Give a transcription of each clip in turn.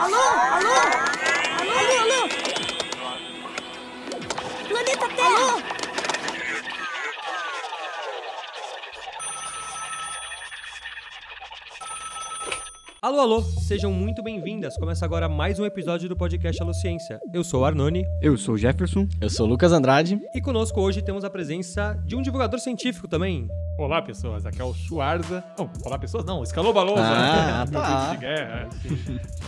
Alô, alô, alô, alô, alô. Planeta Terra. Alô. Alô, alô, sejam muito bem-vindas. Começa agora mais um episódio do podcast Alô Ciência. Eu sou o Arnone. Eu sou o Jefferson. Eu sou o Lucas Andrade. E conosco hoje temos a presença de um divulgador científico também, Olá, pessoas. Aqui é o Schwarza. Oh, olá, pessoas não. escalou Lousa. Ah, né? tá. de guerra.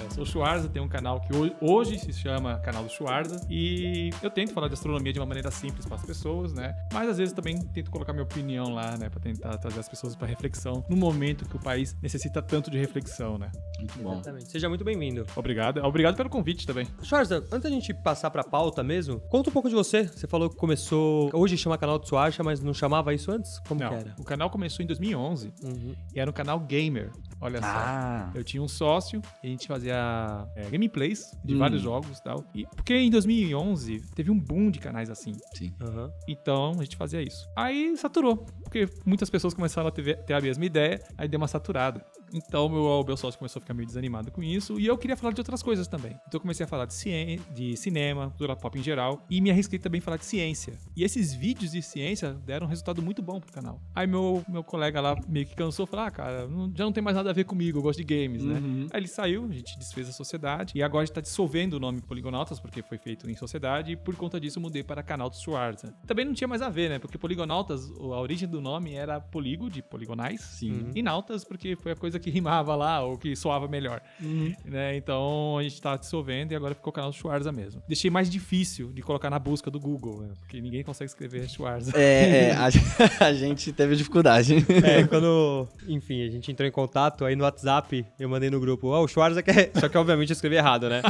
eu sou o Schwarza, tenho um canal que hoje, hoje se chama Canal do Schwarza. E eu tento falar de astronomia de uma maneira simples para as pessoas, né? Mas às vezes também tento colocar minha opinião lá, né? Para tentar trazer as pessoas para reflexão no momento que o país necessita tanto de reflexão, né? Muito bom. Exatamente. Seja muito bem-vindo. Obrigado. Obrigado pelo convite também. Schwarzan, antes da gente passar pra pauta mesmo, conta um pouco de você. Você falou que começou... Hoje chama canal Tsuasha, mas não chamava isso antes? Como não, que era? O canal começou em 2011 uhum. e era um canal gamer. Olha ah. só. Eu tinha um sócio, e a gente fazia é, gameplays de hum. vários jogos e tal. E, porque em 2011 teve um boom de canais assim. Sim. Uhum. Então a gente fazia isso. Aí saturou, porque muitas pessoas começaram a ter, ter a mesma ideia, aí deu uma saturada. Então, meu, meu sócio começou a ficar meio desanimado com isso. E eu queria falar de outras coisas também. Então, eu comecei a falar de, cien de cinema, cultura pop em geral. E me arrisquei também a falar de ciência. E esses vídeos de ciência deram um resultado muito bom pro canal. Aí, meu, meu colega lá meio que cansou. Falou, ah, cara, não, já não tem mais nada a ver comigo. Eu gosto de games, né? uhum. né? Aí ele saiu, a gente desfez a sociedade. E agora a gente tá dissolvendo o nome Poligonautas, porque foi feito em sociedade. E por conta disso, eu mudei para canal do Schwarza. Também não tinha mais a ver, né? Porque Poligonautas, a origem do nome era Poligo, de poligonais. Sim. E Nautas, porque foi a coisa que que rimava lá ou que soava melhor. Uhum. Né? Então a gente tá dissolvendo e agora ficou o canal do Schwarza mesmo. Deixei mais difícil de colocar na busca do Google, né? porque ninguém consegue escrever Schwarza. É, é a, a, gente teve dificuldade. É, quando, enfim, a gente entrou em contato, aí no WhatsApp eu mandei no grupo, ó, oh, o Schwarza quer. Só que obviamente eu escrevi errado, né?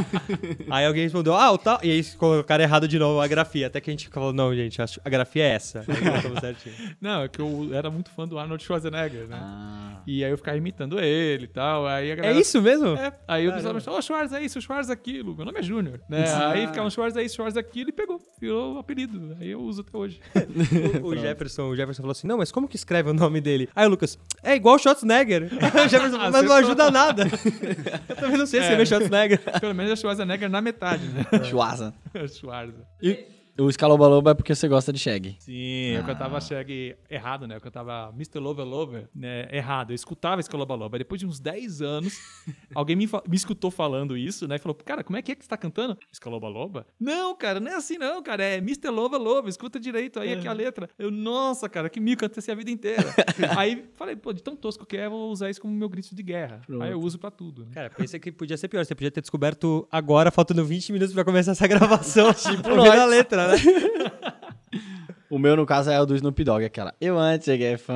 aí alguém respondeu, ah, o tal. E aí colocaram errado de novo a grafia. Até que a gente falou, não, gente, a grafia é essa. Aí, não, é que eu era muito fã do Arnold Schwarzenegger, né? Ah. E aí eu ficava imitando ele ele e tal. Aí a é galera, é isso mesmo? É. Aí o pessoal ô oh, Schwarz é isso, Schwarz é aquilo. Meu nome é Júnior. Né? Aí ficava um Schwarz é isso, Schwarz é aquilo e pegou. Virou o apelido. Aí eu uso até hoje. o, o Jefferson, o Jefferson falou assim: não, mas como que escreve o nome dele? Aí o Lucas, é igual Schwarzenegger. o Jefferson, mas não ajuda nada. eu também não sei é. escrever é Schwarzenegger. Pelo menos é Schwarzenegger na metade, né? Schwarza. É Schwarza. E... O Escaloba Loba é porque você gosta de Shag. Sim, é ah. eu cantava Shag errado, né? Eu cantava Mr. Lover Lover né? errado. Eu escutava Escaloba Loba. Depois de uns 10 anos, alguém me, me escutou falando isso, né? E falou, cara, como é que é que você tá cantando? Escaloba Loba? Não, cara, não é assim não, cara. É Mr. Lover Lover. Escuta direito aí é. aqui a é. letra. Eu, nossa, cara, que mico, cantei assim a vida inteira. aí falei, pô, de tão tosco que é, vou usar isso como meu grito de guerra. Pronto. Aí eu uso pra tudo. Né? Cara, pensei que podia ser pior. Você podia ter descoberto agora, faltando 20 minutos pra começar essa gravação. tipo, a letra. Né? ¿verdad? O meu, no caso, é o do Snoop Dogg, aquela. Eu antes cheguei fã.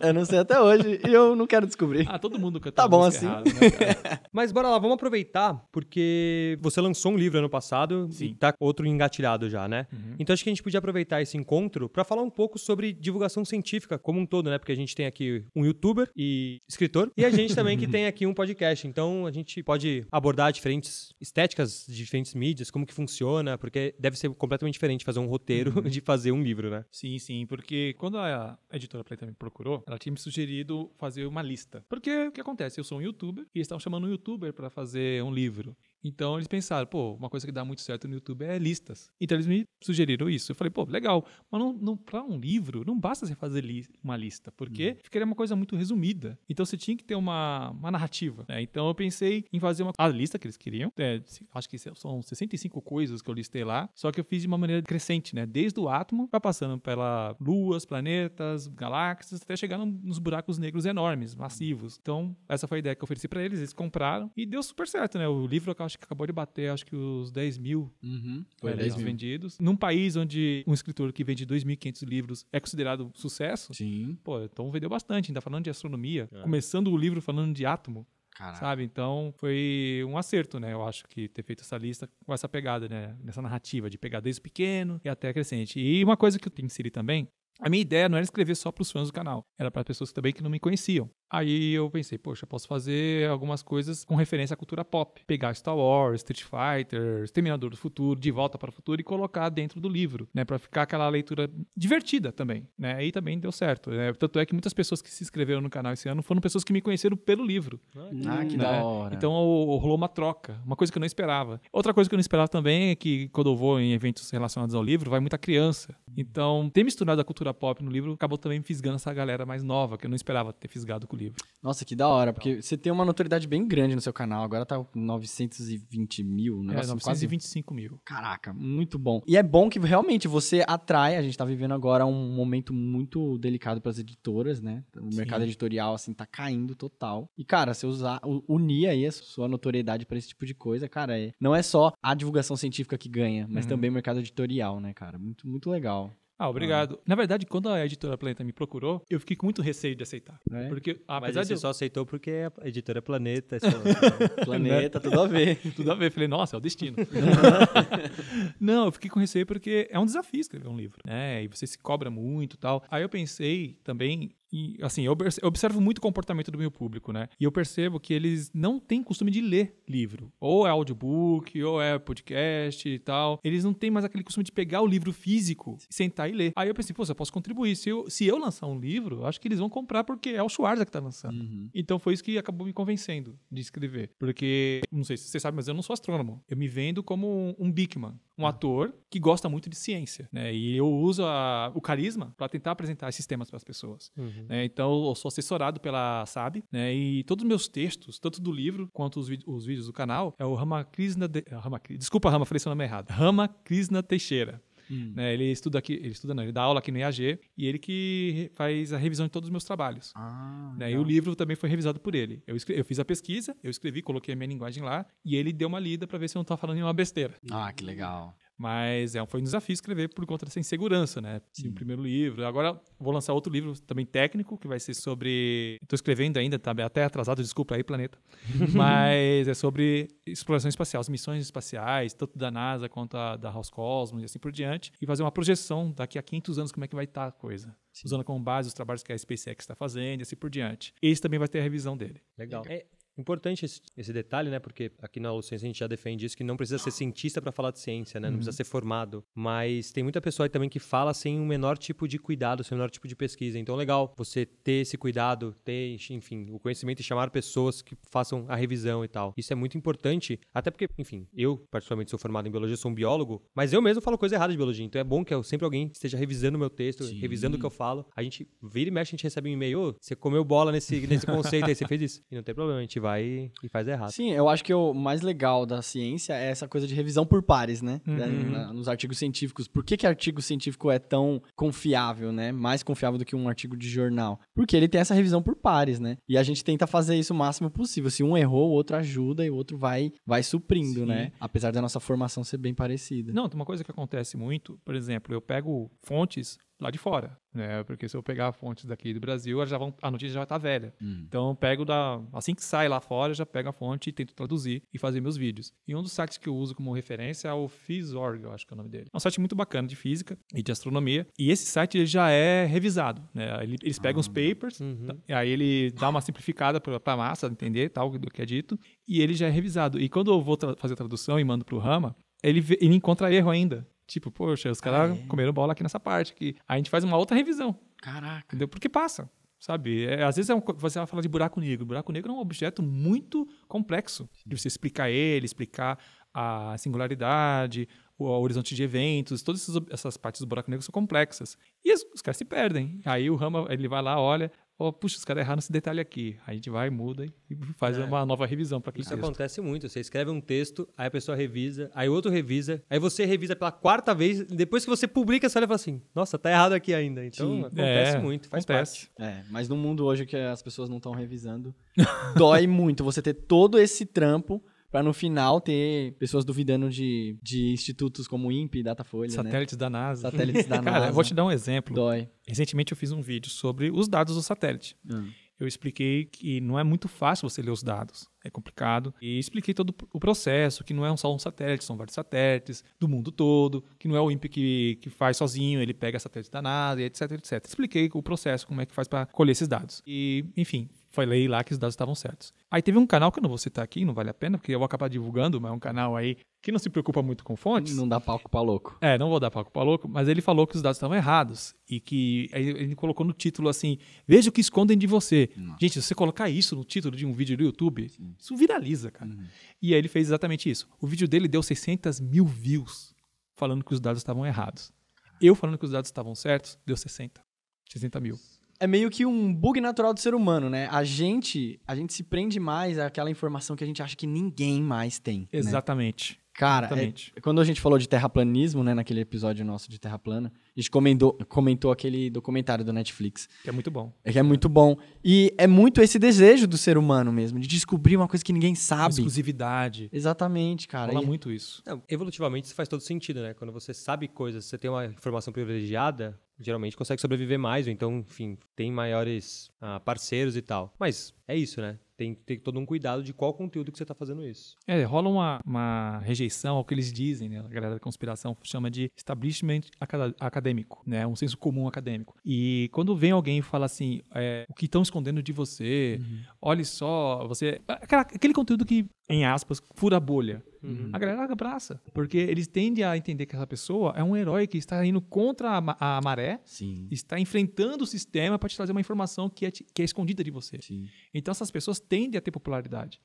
eu não sei até hoje e eu não quero descobrir. Ah, todo mundo canta. Tá bom assim. Errada, né, Mas bora lá, vamos aproveitar, porque você lançou um livro ano passado Sim. e tá outro engatilhado já, né? Uhum. Então acho que a gente podia aproveitar esse encontro para falar um pouco sobre divulgação científica como um todo, né? Porque a gente tem aqui um youtuber e escritor e a gente também que tem aqui um podcast. Então a gente pode abordar diferentes estéticas, diferentes mídias, como que funciona, porque deve ser completamente diferente fazer um roteiro uhum. de fazer um livro, né? Sim, sim, porque quando a editora Playtime me procurou, ela tinha me sugerido fazer uma lista. Porque o que acontece? Eu sou um youtuber e estão estavam chamando um youtuber para fazer um livro. Então eles pensaram, pô, uma coisa que dá muito certo no YouTube é listas. Então eles me sugeriram isso. Eu falei, pô, legal, mas não, não para um livro não basta você fazer li uma lista, porque uhum. ficaria uma coisa muito resumida. Então você tinha que ter uma, uma narrativa. Né? Então eu pensei em fazer uma a lista que eles queriam. É, acho que são 65 coisas que eu listei lá, só que eu fiz de uma maneira crescente, né? Desde o átomo, vai passando pela luas, planetas, galáxias, até chegar nos buracos negros enormes, massivos. Então essa foi a ideia que eu ofereci para eles, eles compraram e deu super certo, né? O livro acabou acho que acabou de bater, acho que os 10 mil uhum, foi é, né, mil. vendidos. Num país onde um escritor que vende 2.500 livros é considerado sucesso, Sim. pô, então vendeu bastante. Ainda falando de astronomia, é. começando o livro falando de átomo, Caraca. Sabe? Então foi um acerto, né? Eu acho que ter feito essa lista com essa pegada, né? Nessa narrativa de pegar desde pequeno e até crescente. E uma coisa que eu tenho que inserir também. A minha ideia não era escrever só para os fãs do canal, era para pessoas também que não me conheciam. Aí eu pensei, poxa, posso fazer algumas coisas com referência à cultura pop. Pegar Star Wars, Street Fighter, Exterminador do Futuro, De Volta para o Futuro e colocar dentro do livro, né? Pra ficar aquela leitura divertida também, né? Aí também deu certo. Né? Tanto é que muitas pessoas que se inscreveram no canal esse ano foram pessoas que me conheceram pelo livro. Ah, que ah, né? da hora. Então rolou uma troca, uma coisa que eu não esperava. Outra coisa que eu não esperava também é que quando eu vou em eventos relacionados ao livro, vai muita criança. Então, ter misturado a cultura pop no livro acabou também fisgando essa galera mais nova, que eu não esperava ter fisgado com livre. Nossa, que da hora, porque você tem uma notoriedade bem grande no seu canal. Agora tá 920 mil, né? É, 925 quase... mil. Caraca, muito bom. E é bom que realmente você atrai. A gente tá vivendo agora um momento muito delicado para as editoras, né? O Sim. mercado editorial, assim, tá caindo total. E, cara, se usar, unir aí a sua notoriedade para esse tipo de coisa, cara, é... não é só a divulgação científica que ganha, mas uhum. também o mercado editorial, né, cara? Muito, muito legal. Ah, né? obrigado. Ah. Na verdade, quando a editora Planeta me procurou, eu fiquei com muito receio de aceitar. É? Porque, apesar Mas de. Você só aceitou porque a editora Planeta. É só... Planeta, né? tudo a ver. tudo a ver. Falei, nossa, é o destino. Não, eu fiquei com receio porque é um desafio escrever um livro, né? E você se cobra muito e tal. Aí eu pensei também e, assim, eu observo muito o comportamento do meu público, né? E eu percebo que eles não têm costume de ler livro. Ou é audiobook, ou é podcast e tal. Eles não têm mais aquele costume de pegar o livro físico, sentar e ler. Aí eu pensei, pô, você posso contribuir. Se eu, se eu lançar um livro, acho que eles vão comprar porque é o Schwarza que tá lançando. Uhum. Então foi isso que acabou me convencendo de escrever. Porque, não sei se você sabe, mas eu não sou astrônomo. Eu me vendo como um, Bigman. um ah. ator que gosta muito de ciência, né? E eu uso a, o carisma para tentar apresentar esses temas para as pessoas. Uhum. Uhum. Né? Então, eu sou assessorado pela SAB, né? E todos os meus textos, tanto do livro quanto os, os vídeos do canal, é o Ramakrishna. De... É, Ramakrishna... Desculpa, Rama, falei seu nome errado. Ramakrishna Teixeira. Hum. Né, ele estuda aqui, ele estuda, não, ele dá aula aqui no IAG e ele que faz a revisão de todos os meus trabalhos. Ah, né, e o livro também foi revisado por ele. Eu, escrevi, eu, fiz a pesquisa, eu escrevi, coloquei a minha linguagem lá e ele deu uma lida para ver se eu não estava falando nenhuma besteira. Ah, que legal. Mas é, foi um desafio escrever por conta dessa insegurança, né? Sim, o hum. primeiro livro. Agora vou lançar outro livro também técnico, que vai ser sobre. Estou escrevendo ainda, tá até atrasado, desculpa aí, planeta. Mas é sobre exploração espacial, as missões espaciais, tanto da NASA quanto a, da House Cosmos e assim por diante. E fazer uma projeção daqui a 500 anos, como é que vai estar tá a coisa. Sim. Usando como base os trabalhos que a SpaceX está fazendo e assim por diante. Esse também vai ter a revisão dele. Legal. É, Importante esse, esse, detalhe, né? Porque aqui na ciência a gente já defende isso, que não precisa ser cientista para falar de ciência, né? Não uhum. precisa ser formado. Mas tem muita pessoa aí também que fala sem o menor tipo de cuidado, sem o menor tipo de pesquisa. Então, legal você ter esse cuidado, ter, enfim, o conhecimento e chamar pessoas que façam a revisão e tal. Isso é muito importante, até porque, enfim, eu particularmente sou formado em biologia, sou um biólogo, mas eu mesmo falo coisa errada de biologia. Então é bom que eu, sempre alguém esteja revisando o meu texto, Sim. revisando o que eu falo. A gente vira e mexe, a gente recebe um e-mail, oh, você comeu bola nesse, nesse conceito aí, você fez isso. E não tem problema, a gente vai vai e, faz errado. Sim, eu acho que o mais legal da ciência é essa coisa de revisão por pares, né? Uhum. Na, nos artigos científicos. Por que, que artigo científico é tão confiável, né? Mais confiável do que um artigo de jornal? Porque ele tem essa revisão por pares, né? E a gente tenta fazer isso o máximo possível. Se um errou, o outro ajuda e o outro vai, vai suprindo, Sim. né? Apesar da nossa formação ser bem parecida. Não, tem uma coisa que acontece muito, por exemplo, eu pego fontes lá de fora, né? Porque se eu pegar fontes daqui do Brasil, já vão, a notícia já está velha. Hum. Então eu pego da assim que sai lá fora, eu já pego a fonte e tento traduzir e fazer meus vídeos. E um dos sites que eu uso como referência é o Fizorg, eu acho que é o nome dele. É um site muito bacana de física e de astronomia. E esse site já é revisado, né? Eles pegam ah. os papers, uhum. e aí ele dá uma simplificada para a massa entender tal do que é dito, e ele já é revisado. E quando eu vou tra fazer a tradução e mando para o Rama, ele, ele encontra erro ainda. Tipo, poxa, os caras ah, é? comeram bola aqui nessa parte. Aqui. Aí a gente faz uma outra revisão. Caraca. Entendeu? Porque passa sabe? É, às vezes é um, você vai falar de buraco negro. Buraco negro é um objeto muito complexo de você explicar ele, explicar a singularidade, o, horizonte de eventos, todas essas, essas partes do buraco negro são complexas. E os, os caras se perdem. Aí o Rama, ele vai lá, olha, oh, puxa, os caras erraram esse detalhe aqui. A gente vai, muda e faz é. uma nova revisão para aquele Isso texto. acontece muito. Você escreve um texto, aí a pessoa revisa, aí outro revisa, aí você revisa pela quarta vez, depois que você publica, você olha e fala assim, nossa, tá errado aqui ainda. Então, Sim, acontece é, muito, faz acontece. parte. É, mas no mundo hoje que as pessoas não estão revisando, dói muito você ter todo esse trampo para no final ter pessoas duvidando de, de institutos como o INPE, Datafolha. Né? Satélites né? da NASA. Satélites da NASA. Cara, eu vou te dar um exemplo. Dói. Recentemente eu fiz um vídeo sobre os dados do satélite. Hum. Eu expliquei que não é muito fácil você ler os dados, é complicado. E expliquei todo o processo, que não é só um satélite, são vários satélites do mundo todo, que não é o INPE que, que faz sozinho, ele pega satélite da NASA, etc, etc. Expliquei o processo, como é que faz para colher esses dados. E, enfim, falei lá que os dados estavam certos. Aí teve um canal que eu não vou citar aqui, não vale a pena, porque eu vou acabar divulgando, mas é um canal aí que não se preocupa muito com fontes. Não dá palco pra louco. É, não vou dar palco pra louco, mas ele falou que os dados estavam errados e que ele colocou no título assim: veja o que escondem de você. Nossa. Gente, se você colocar isso no título de um vídeo do YouTube, Sim. isso viraliza, cara. Uhum. E aí ele fez exatamente isso. O vídeo dele deu 600 mil views falando que os dados estavam errados. Eu falando que os dados estavam certos, deu 60. 60 mil é meio que um bug natural do ser humano, né? A gente, a gente se prende mais àquela informação que a gente acha que ninguém mais tem. Né? Exatamente. Né? Cara, é, Exatamente. É, quando a gente falou de terraplanismo, né, naquele episódio nosso de Terra Plana, a gente comentou, comentou aquele documentário do Netflix. Que é muito bom. É que é muito bom. E é muito esse desejo do ser humano mesmo, de descobrir uma coisa que ninguém sabe. exclusividade. Exatamente, cara. Fala e... muito isso. Não, evolutivamente isso faz todo sentido, né? Quando você sabe coisas, você tem uma informação privilegiada, geralmente consegue sobreviver mais, ou então, enfim, tem maiores ah, parceiros e tal. Mas é isso, né? Tem que ter todo um cuidado de qual conteúdo que você está fazendo isso. É, rola uma, uma, rejeição ao que eles dizem, né? A galera da conspiração chama de establishment acadêmico, né? Um senso comum acadêmico. E quando vem alguém e fala assim, é, o que estão escondendo de você, uhum. olhe só, você... Aquele conteúdo que, em aspas, fura a bolha. Uhum. A galera abraça, porque eles tendem a entender que essa pessoa é um herói que está indo contra a, a maré, Sim. está enfrentando o sistema para te trazer uma informação que é, que é escondida de você. Sim. Então essas pessoas tendem a ter popularidade.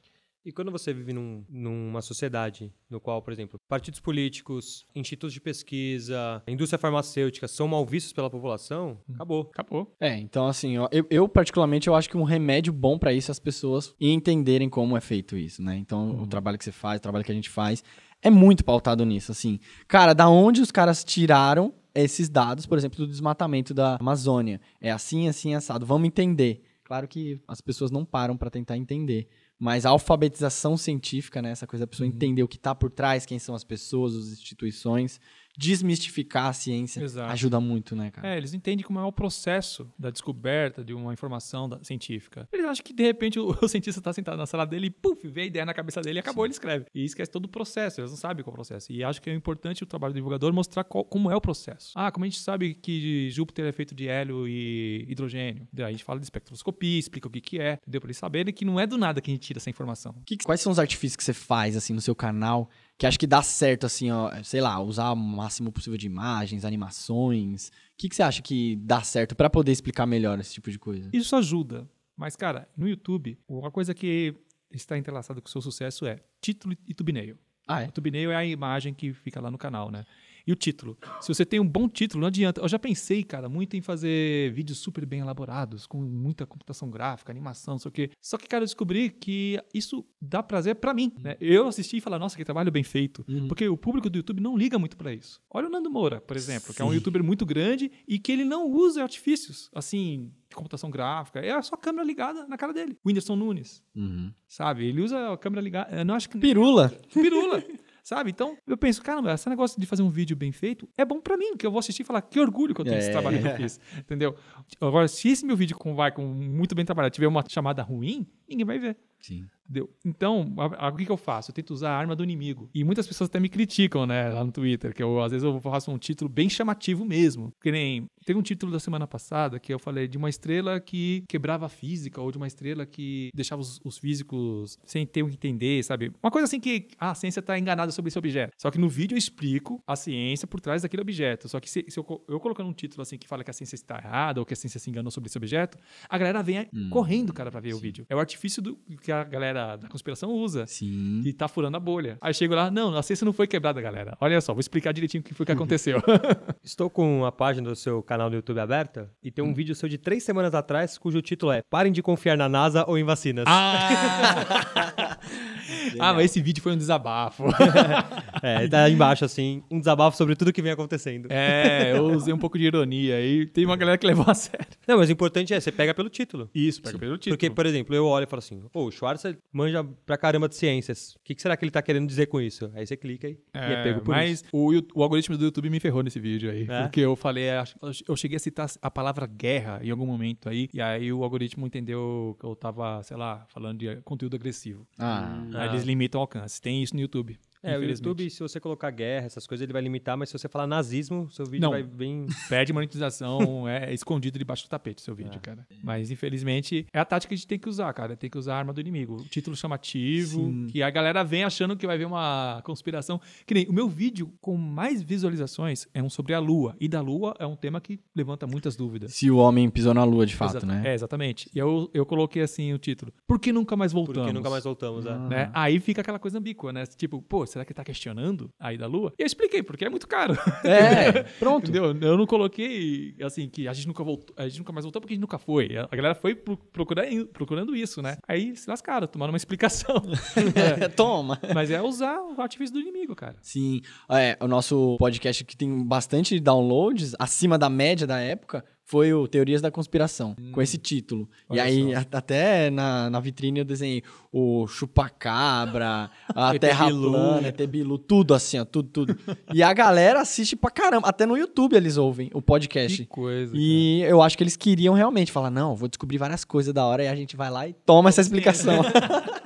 E quando você vive num, numa sociedade no qual, por exemplo, partidos políticos, institutos de pesquisa, indústria farmacêutica são mal vistos pela população, hum. acabou. Acabou. É, então assim, eu, eu, particularmente eu acho que um remédio bom para isso é as pessoas entenderem como é feito isso, né? Então, uhum. o trabalho que você faz, o trabalho que a gente faz é muito pautado nisso, assim. Cara, da onde os caras tiraram esses dados, por exemplo, do desmatamento da Amazônia? É assim, assim, assado. Vamos entender. Claro que as pessoas não param para tentar entender mas a alfabetização científica, né? Essa coisa, a pessoa uhum. entender o que está por trás, quem são as pessoas, as instituições, desmistificar a ciência Exato. ajuda muito, né, cara? É, eles entendem como é o processo da descoberta de uma informação da, científica. Eles acham que, de repente, o, o cientista está sentado na sala dele e, puf, vê a ideia na cabeça dele e acabou, Sim. ele escreve. E esquece todo o processo, eles não sabem qual é o processo. E acho que é importante o trabalho do divulgador mostrar qual, como é o processo. Ah, como a gente sabe que Júpiter é feito de hélio e hidrogênio? Daí a gente fala de espectroscopia, explica o que, que é, entendeu? para eles saberem que não é do nada que a gente tira essa informação. Que, quais são os artifícios que você faz, assim, no seu canal que acho que dá certo, assim, ó, é, sei lá, usar o máximo possível de imagens, animações? O que, que você acha que dá certo para poder explicar melhor esse tipo de coisa? Isso ajuda. Mas, cara, no YouTube, uma coisa que está entrelaçada com o seu sucesso é título e thumbnail. Ah, é? O thumbnail é a imagem que fica lá no canal, né? E o título. Se você tem um bom título, não adianta. Eu já pensei, cara, muito em fazer vídeos super bem elaborados, com muita computação gráfica, animação, não sei o quê. Só que, cara, eu descobri que isso dá prazer para mim. Né? Eu assisti e falar, nossa, que trabalho bem feito. Uhum. Porque o público do YouTube não liga muito para isso. Olha o Nando Moura, por exemplo, Sim. que é um youtuber muito grande e que ele não usa artifícios. Assim, computação gráfica, é só a câmera ligada na cara dele. Whindersson Nunes, uhum. sabe? Ele usa a câmera ligada. Eu não acho que... Pirula! Pirula! sabe? Então, eu penso, caramba, esse negócio de fazer um vídeo bem feito é bom para mim, que eu vou assistir e falar que orgulho que eu tenho é. desse trabalho que eu fiz, entendeu? Agora, se esse meu vídeo com, vai com muito bem trabalhado tiver uma chamada ruim, ninguém vai ver. Sim. Deu. Então, a, a, o que, que, eu faço? Eu tento usar a arma do inimigo. E muitas pessoas até me criticam, né, lá no Twitter, que eu, às vezes eu faço um título bem chamativo mesmo. Que nem. Teve um título da semana passada que eu falei de uma estrela que quebrava a física, ou de uma estrela que deixava os, os físicos sem ter o que entender, sabe? Uma coisa assim que ah, a ciência está enganada sobre esse objeto. Só que no vídeo eu explico a ciência por trás daquele objeto. Só que se, se eu, eu colocando um título assim que fala que a ciência está errada, ou que a ciência se enganou sobre esse objeto, a galera vem hum. correndo, cara, para ver Sim. o vídeo. É o artifício do, que a galera da conspiração usa. Sim. E tá furando a bolha. Aí chego lá, não, a ciência não foi quebrada, galera. Olha só, vou explicar direitinho o que foi que aconteceu. Estou com a página do seu canal do YouTube aberta e tem um hum. vídeo seu de três semanas atrás cujo título é Parem de confiar na NASA ou em vacinas. Ah! Genial. Ah, mas esse vídeo foi um desabafo. é, tá embaixo, assim, um desabafo sobre tudo que vem acontecendo. É, eu usei um pouco de ironia aí. Tem uma galera que levou a sério. Não, mas o importante é, você pega pelo título. Isso, pega Sim. pelo título. Porque, por exemplo, eu olho e falo assim, ô, oh, o Schwarzer manja pra caramba de ciências. O que, que, será que ele tá querendo dizer com isso? Aí você clica aí, é, e é pego por mas isso. Mas o, o, algoritmo do YouTube me ferrou nesse vídeo aí. É? Porque eu falei, é, eu cheguei a citar a palavra guerra em algum momento aí, e aí o algoritmo entendeu que eu tava, sei lá, falando de conteúdo agressivo. Ah. ah. Eles ah. limitam o alcance. Tem isso no YouTube. É, o YouTube, se você colocar guerra, essas coisas, ele vai limitar, mas se você falar nazismo, seu vídeo Não, vai bem. Perde monetização, é, é escondido debaixo do tapete seu vídeo, é. cara. Mas infelizmente é a tática que a gente tem que usar, cara. Tem que usar a arma do inimigo. O título chamativo, Sim. que a galera vem achando que vai ver uma conspiração. Que nem o meu vídeo com mais visualizações é um sobre a Lua. E da Lua é um tema que levanta muitas dúvidas. Se o homem pisou na Lua, de fato, Exato, né? É, exatamente. E eu, eu coloquei assim o título: Por que nunca mais voltamos? Por que nunca mais voltamos, é. né? Aí fica aquela coisa ambígua, né? Tipo, pô, será que ele tá questionando aí da Lua? E eu expliquei, porque é muito caro. É, pronto. Entendeu? Eu não coloquei, assim, que a gente nunca voltou, a gente nunca mais voltou porque a gente nunca foi. A galera foi procurar, procurando isso, né? Aí se lascaram, tomaram uma explicação. é. Toma. Mas é usar o artifício do inimigo, cara. Sim. É, o nosso podcast que tem bastante downloads, acima da média da época, foi o Teorias da Conspiração, hum. com esse título. e aí, até na, na vitrine eu desenhei o Chupacabra, a Terra Plana, ET né? Bilu, tudo assim, ó, tudo, tudo. e a galera assiste pra caramba. Até no YouTube eles ouvem o podcast. Que coisa. E cara. eu acho que eles queriam realmente falar: não, vou descobrir várias coisas da hora e a gente vai lá e toma essa explicação.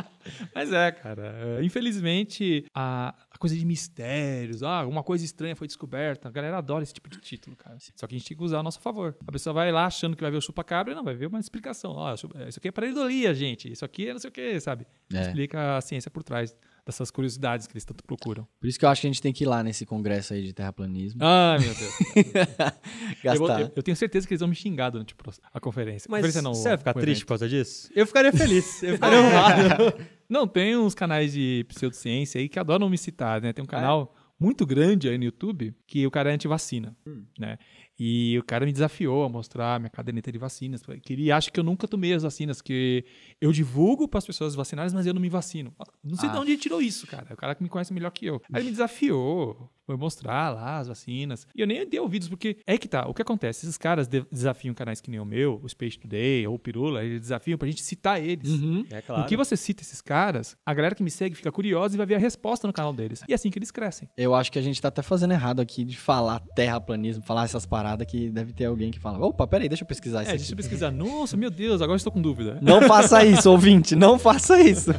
Mas é, cara. É, infelizmente, a, coisa de mistérios, ah, alguma coisa estranha foi descoberta. A galera adora esse tipo de título, cara. Só que a gente tem que usar a nosso favor. A pessoa vai lá achando que vai ver o chupacabra e não, vai ver uma explicação. Ah, isso aqui é pareidolia, gente. Isso aqui é não sei o que, sabe? É. Explica a ciência por trás dessas curiosidades que eles tanto procuram. Por isso que eu acho que a gente tem que ir lá nesse congresso aí de terraplanismo. Ah, meu Deus. Gastar. Eu, vou, eu, eu, tenho certeza que eles vão me xingar durante a conferência. Mas conferência não, você vai ficar triste por causa disso? Eu ficaria feliz. Eu ficaria ah, honrado. É. não, tem uns canais de pseudociência aí que adoram me citar, né? Tem um ah, é? canal... É muito grande aí no YouTube que o cara é anti-vacina, hum. né? E o cara me desafiou a mostrar minha caderneta de vacinas, porque ele acha que eu nunca tomei as vacinas, que eu divulgo para as pessoas vacinadas, mas eu não me vacino. Não sei ah. de onde ele tirou isso, cara. É o cara que me conhece melhor que eu. Aí ele me desafiou foi mostrar lá as vacinas. E eu nem dei ouvidos, porque é que tá. O que acontece? Esses caras de desafiam canais que nem o meu, o Space Today ou o Pirula, eles desafiam pra gente citar eles. Uhum. É claro. O que você cita esses caras, a galera que me segue fica curiosa e vai ver a resposta no canal deles. E é assim que eles crescem. Eu acho que a gente tá até fazendo errado aqui de falar terraplanismo, falar essas paradas que deve ter alguém que fala: opa, peraí, deixa eu pesquisar isso. É, aqui. deixa eu pesquisar. Nossa, meu Deus, agora estou com dúvida. Não faça isso, ouvinte, não faça isso.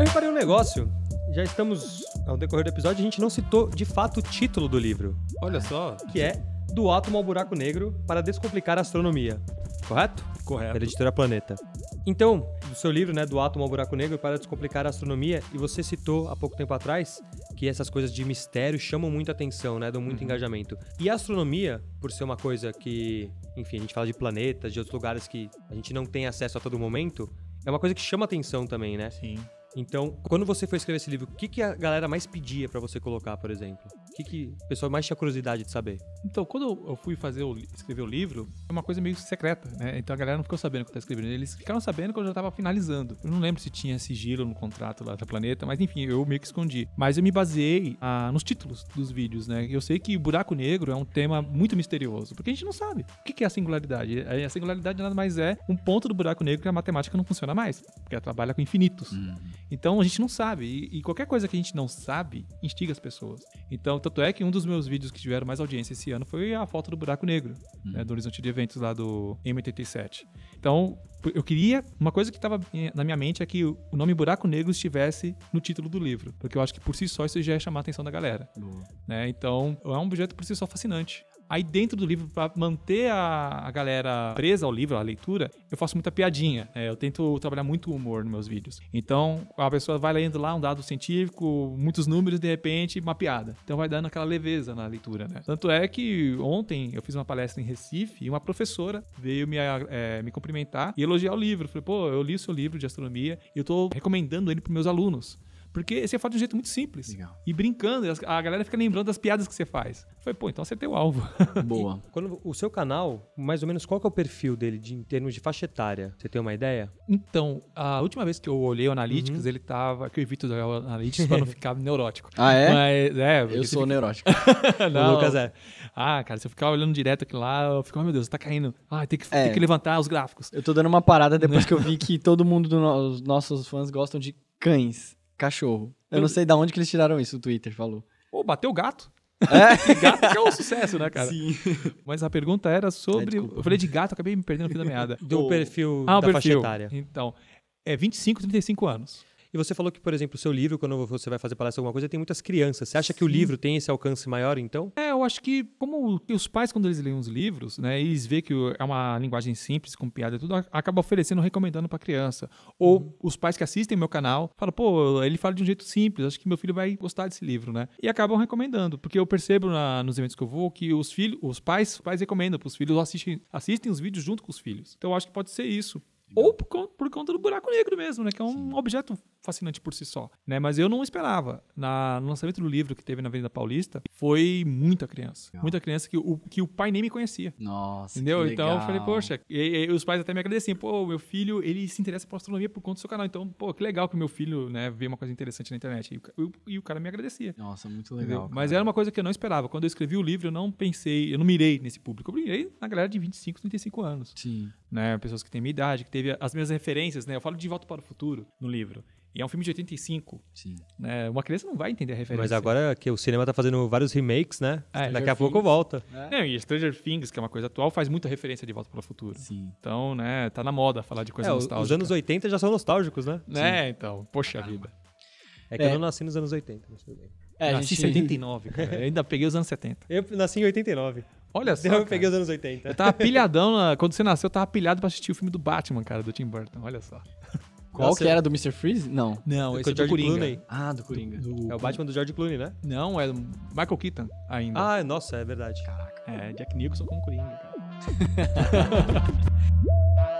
Eu reparei um negócio. Já estamos ao decorrer do episódio, a gente não citou de fato o título do livro. Olha só. Que é Do Átomo ao Buraco Negro para Descomplicar a Astronomia. Correto? Correto. Pela editora Planeta. Então, o seu livro, né, Do Átomo ao Buraco Negro para Descomplicar a Astronomia, e você citou há pouco tempo atrás que essas coisas de mistério chamam muita atenção, né, dão muito uhum. engajamento. E a astronomia, por ser uma coisa que, enfim, a gente fala de planetas, de outros lugares que a gente não tem acesso a todo momento, é uma coisa que chama atenção também, né? Sim. Então, quando você foi escrever esse livro, o que, que a galera mais pedia para você colocar, por exemplo? O que, que o pessoal mais tinha curiosidade de saber? Então, quando eu fui fazer o, escrever o livro, é uma coisa meio secreta, né? Então a galera não ficou sabendo que eu estava escrevendo. Eles ficaram sabendo que eu já estava finalizando. Eu não lembro se tinha sigilo no contrato lá da Planeta, mas enfim, eu meio que escondi. Mas eu me baseei ah, nos títulos dos vídeos, né? Eu sei que buraco negro é um tema muito misterioso, porque a gente não sabe. O que é a singularidade? É, é, a singularidade nada mais é um ponto do buraco negro que a matemática não funciona mais, porque ela trabalha com infinitos. Hum. Então a gente não sabe. E, e qualquer coisa que a gente não sabe instiga as pessoas. Então tanto é que um dos meus vídeos que tiveram mais audiência esse ano foi a foto do buraco negro, né, uhum. do horizonte de eventos lá do M87. Então, eu queria. Uma coisa que estava na minha mente é que o nome Buraco Negro estivesse no título do livro, porque eu acho que por si só isso já ia chamar a atenção da galera. Né? Então, é um objeto por si só fascinante. Aí dentro do livro, para manter a, a, galera presa ao livro, à leitura, eu faço muita piadinha. É, eu tento trabalhar muito humor nos meus vídeos. Então, a pessoa vai lendo lá um dado científico, muitos números, de repente, uma piada. Então vai dando aquela leveza na leitura, né? Tanto é que ontem eu fiz uma palestra em Recife e uma professora veio me, é, me cumprimentar e elogiar o livro. Falei, pô, eu li o seu livro de astronomia e eu tô recomendando ele para meus alunos. Porque você faz de um jeito muito simples. Legal. E brincando, a galera fica lembrando das piadas que você faz. Foi, pô, então você tem o alvo. Boa. E quando o seu canal, mais ou menos qual que é o perfil dele de, em termos de faixa etária? Você tem uma ideia? Então, a última vez que eu olhei o Analytics, uhum. ele tava. Que eu evito olhar o Analytics pra não ficar neurótico. Ah, é? Mas, é eu sou fica... neurótico. não. O Lucas é. Ah, cara, se eu ficar olhando direto aqui lá, eu fico, oh, meu Deus, tá caindo. Ah, tem que, é. tem que levantar os gráficos. Eu tô dando uma parada depois que eu vi que todo mundo dos no... nossos fãs gostam de cães cachorro. Eu não sei de onde que eles tiraram isso, o Twitter falou. Pô, bateu gato. É? gato que é um sucesso, né, cara? Sim. Mas a pergunta era sobre. É, eu falei de gato, acabei me perdendo aqui da meada. Do o... perfil ah, da perfil. faixa etária. Então, é 25, 35 anos. E você falou que, por exemplo, o seu livro, quando você vai fazer palestra alguma coisa, tem muitas crianças. Você acha Sim. que o livro tem esse alcance maior, então? É, eu acho que, como os pais, quando eles leem os livros, né, eles veem que é uma linguagem simples, com piada e tudo, acaba oferecendo, recomendando para criança. Ou uhum. os pais que assistem meu canal falam, pô, ele fala de um jeito simples, acho que meu filho vai gostar desse livro, né? E acabam recomendando, porque eu percebo na, nos eventos que eu vou que os filhos, os pais, os pais recomendam para os filhos, assistem, assistem os vídeos junto com os filhos. Então eu acho que pode ser isso. Ou por, por, conta do buraco negro mesmo, né? Que é um Sim. objeto fascinante por si só, né? Mas eu não esperava. Na, no lançamento do livro que teve na Avenida Paulista, foi muita criança. Legal. Muita criança que o, que o pai nem me conhecia. Nossa, Entendeu? Então eu falei, poxa, e, e, os pais até me agradeciam. Pô, meu filho, ele se interessa por astronomia por conta do seu canal. Então, pô, que legal que meu filho, né, vê uma coisa interessante na internet. E, e o cara me agradecia. Nossa, muito legal. Mas era uma coisa que eu não esperava. Quando eu escrevi o livro, eu não pensei, eu não mirei nesse público. Eu mirei na galera de 25, 35 anos. Sim. Né? Pessoas que têm minha idade, que teve as minhas referências, né? Eu falo de Volta para o Futuro no livro. E é um filme de 85. Sim. É, uma criança não vai entender a referência. Mas agora que o cinema tá fazendo vários remakes, né? É, Daqui Stranger a pouco volta. É. Não, e Stranger Things, que é uma coisa atual, faz muita referência de Volta para o Futuro. Sim. Então, né, tá na moda falar de coisa é, nostálgica. Os anos 80 já são nostálgicos, né? Né, então. Poxa ah. vida. É que eu é. não nasci nos anos 80, não sei bem. É, nasci em gente... 79, cara. Eu ainda peguei os anos 70. Eu nasci em 89. Olha então só. Eu peguei os anos 80. Eu tava pilhadão. Quando você nasceu, eu tava pilhado pra assistir o filme do Batman, cara, do Tim Burton. Olha só. Qual Nossa, que era do Mr. Freeze? Não. Não, esse é do Coringa. Clooney. Ah, do Coringa. Do... É o Batman do George Clooney, né? Não, é do Michael Keaton ainda. Ah, nossa, é verdade. Caraca. É, Jack Nicholson com Coringa, cara.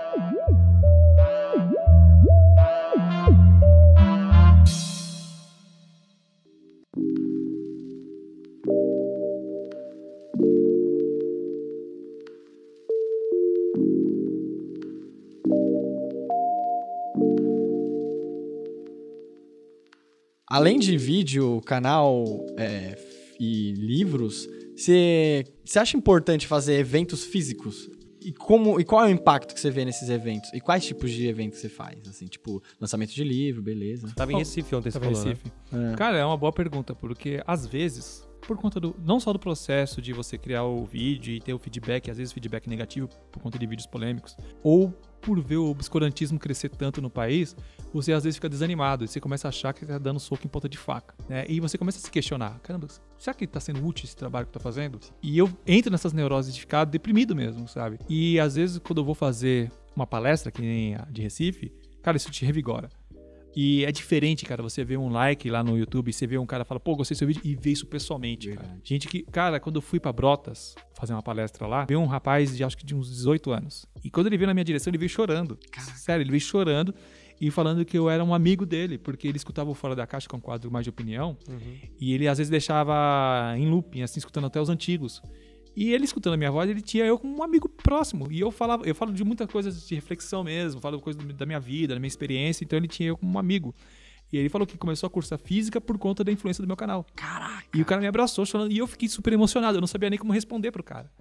Além de vídeo, canal é, e livros, você acha importante fazer eventos físicos? E, como, e qual é o impacto que você vê nesses eventos? E quais tipos de eventos você faz? Assim, tipo, lançamento de livro, beleza. Você tava em Recife ontem, você tava falou, em né? Recife. Né? É. Cara, é uma boa pergunta, porque às vezes, por conta do. Não só do processo de você criar o vídeo e ter o feedback, às vezes feedback negativo por conta de vídeos polêmicos, ou por ver o obscurantismo crescer tanto no país, você às vezes fica desanimado e você começa a achar que está dando soco em ponta de faca. Né? E você começa a se questionar: caramba, será que está sendo útil esse trabalho que está fazendo? E eu entro nessas neuroses de ficar deprimido mesmo, sabe? E às vezes, quando eu vou fazer uma palestra, que nem a de Recife, cara, isso te revigora. E é diferente, cara, você vê um like lá no YouTube, você vê um cara fala, pô, gostei do seu vídeo, e vê isso pessoalmente, Verdade. cara. Gente que, cara, quando eu fui para Brotas fazer uma palestra lá, veio um rapaz de acho que de uns 18 anos. E quando ele veio na minha direção, ele veio chorando. Caraca. Sério, ele veio chorando e falando que eu era um amigo dele, porque ele escutava o Fora da Caixa, com é um quadro mais de opinião, uhum. e ele às vezes deixava em looping, assim, escutando até os antigos. E ele escutando a minha voz, ele tinha eu como um amigo próximo. E eu falava, eu falo de muitas coisas de reflexão mesmo, falo coisas da minha vida, da minha experiência, então ele tinha eu como um amigo. E ele falou que começou a cursar física por conta da influência do meu canal. Caraca! E o cara me abraçou chorando e eu fiquei super emocionado, eu não sabia nem como responder pro cara.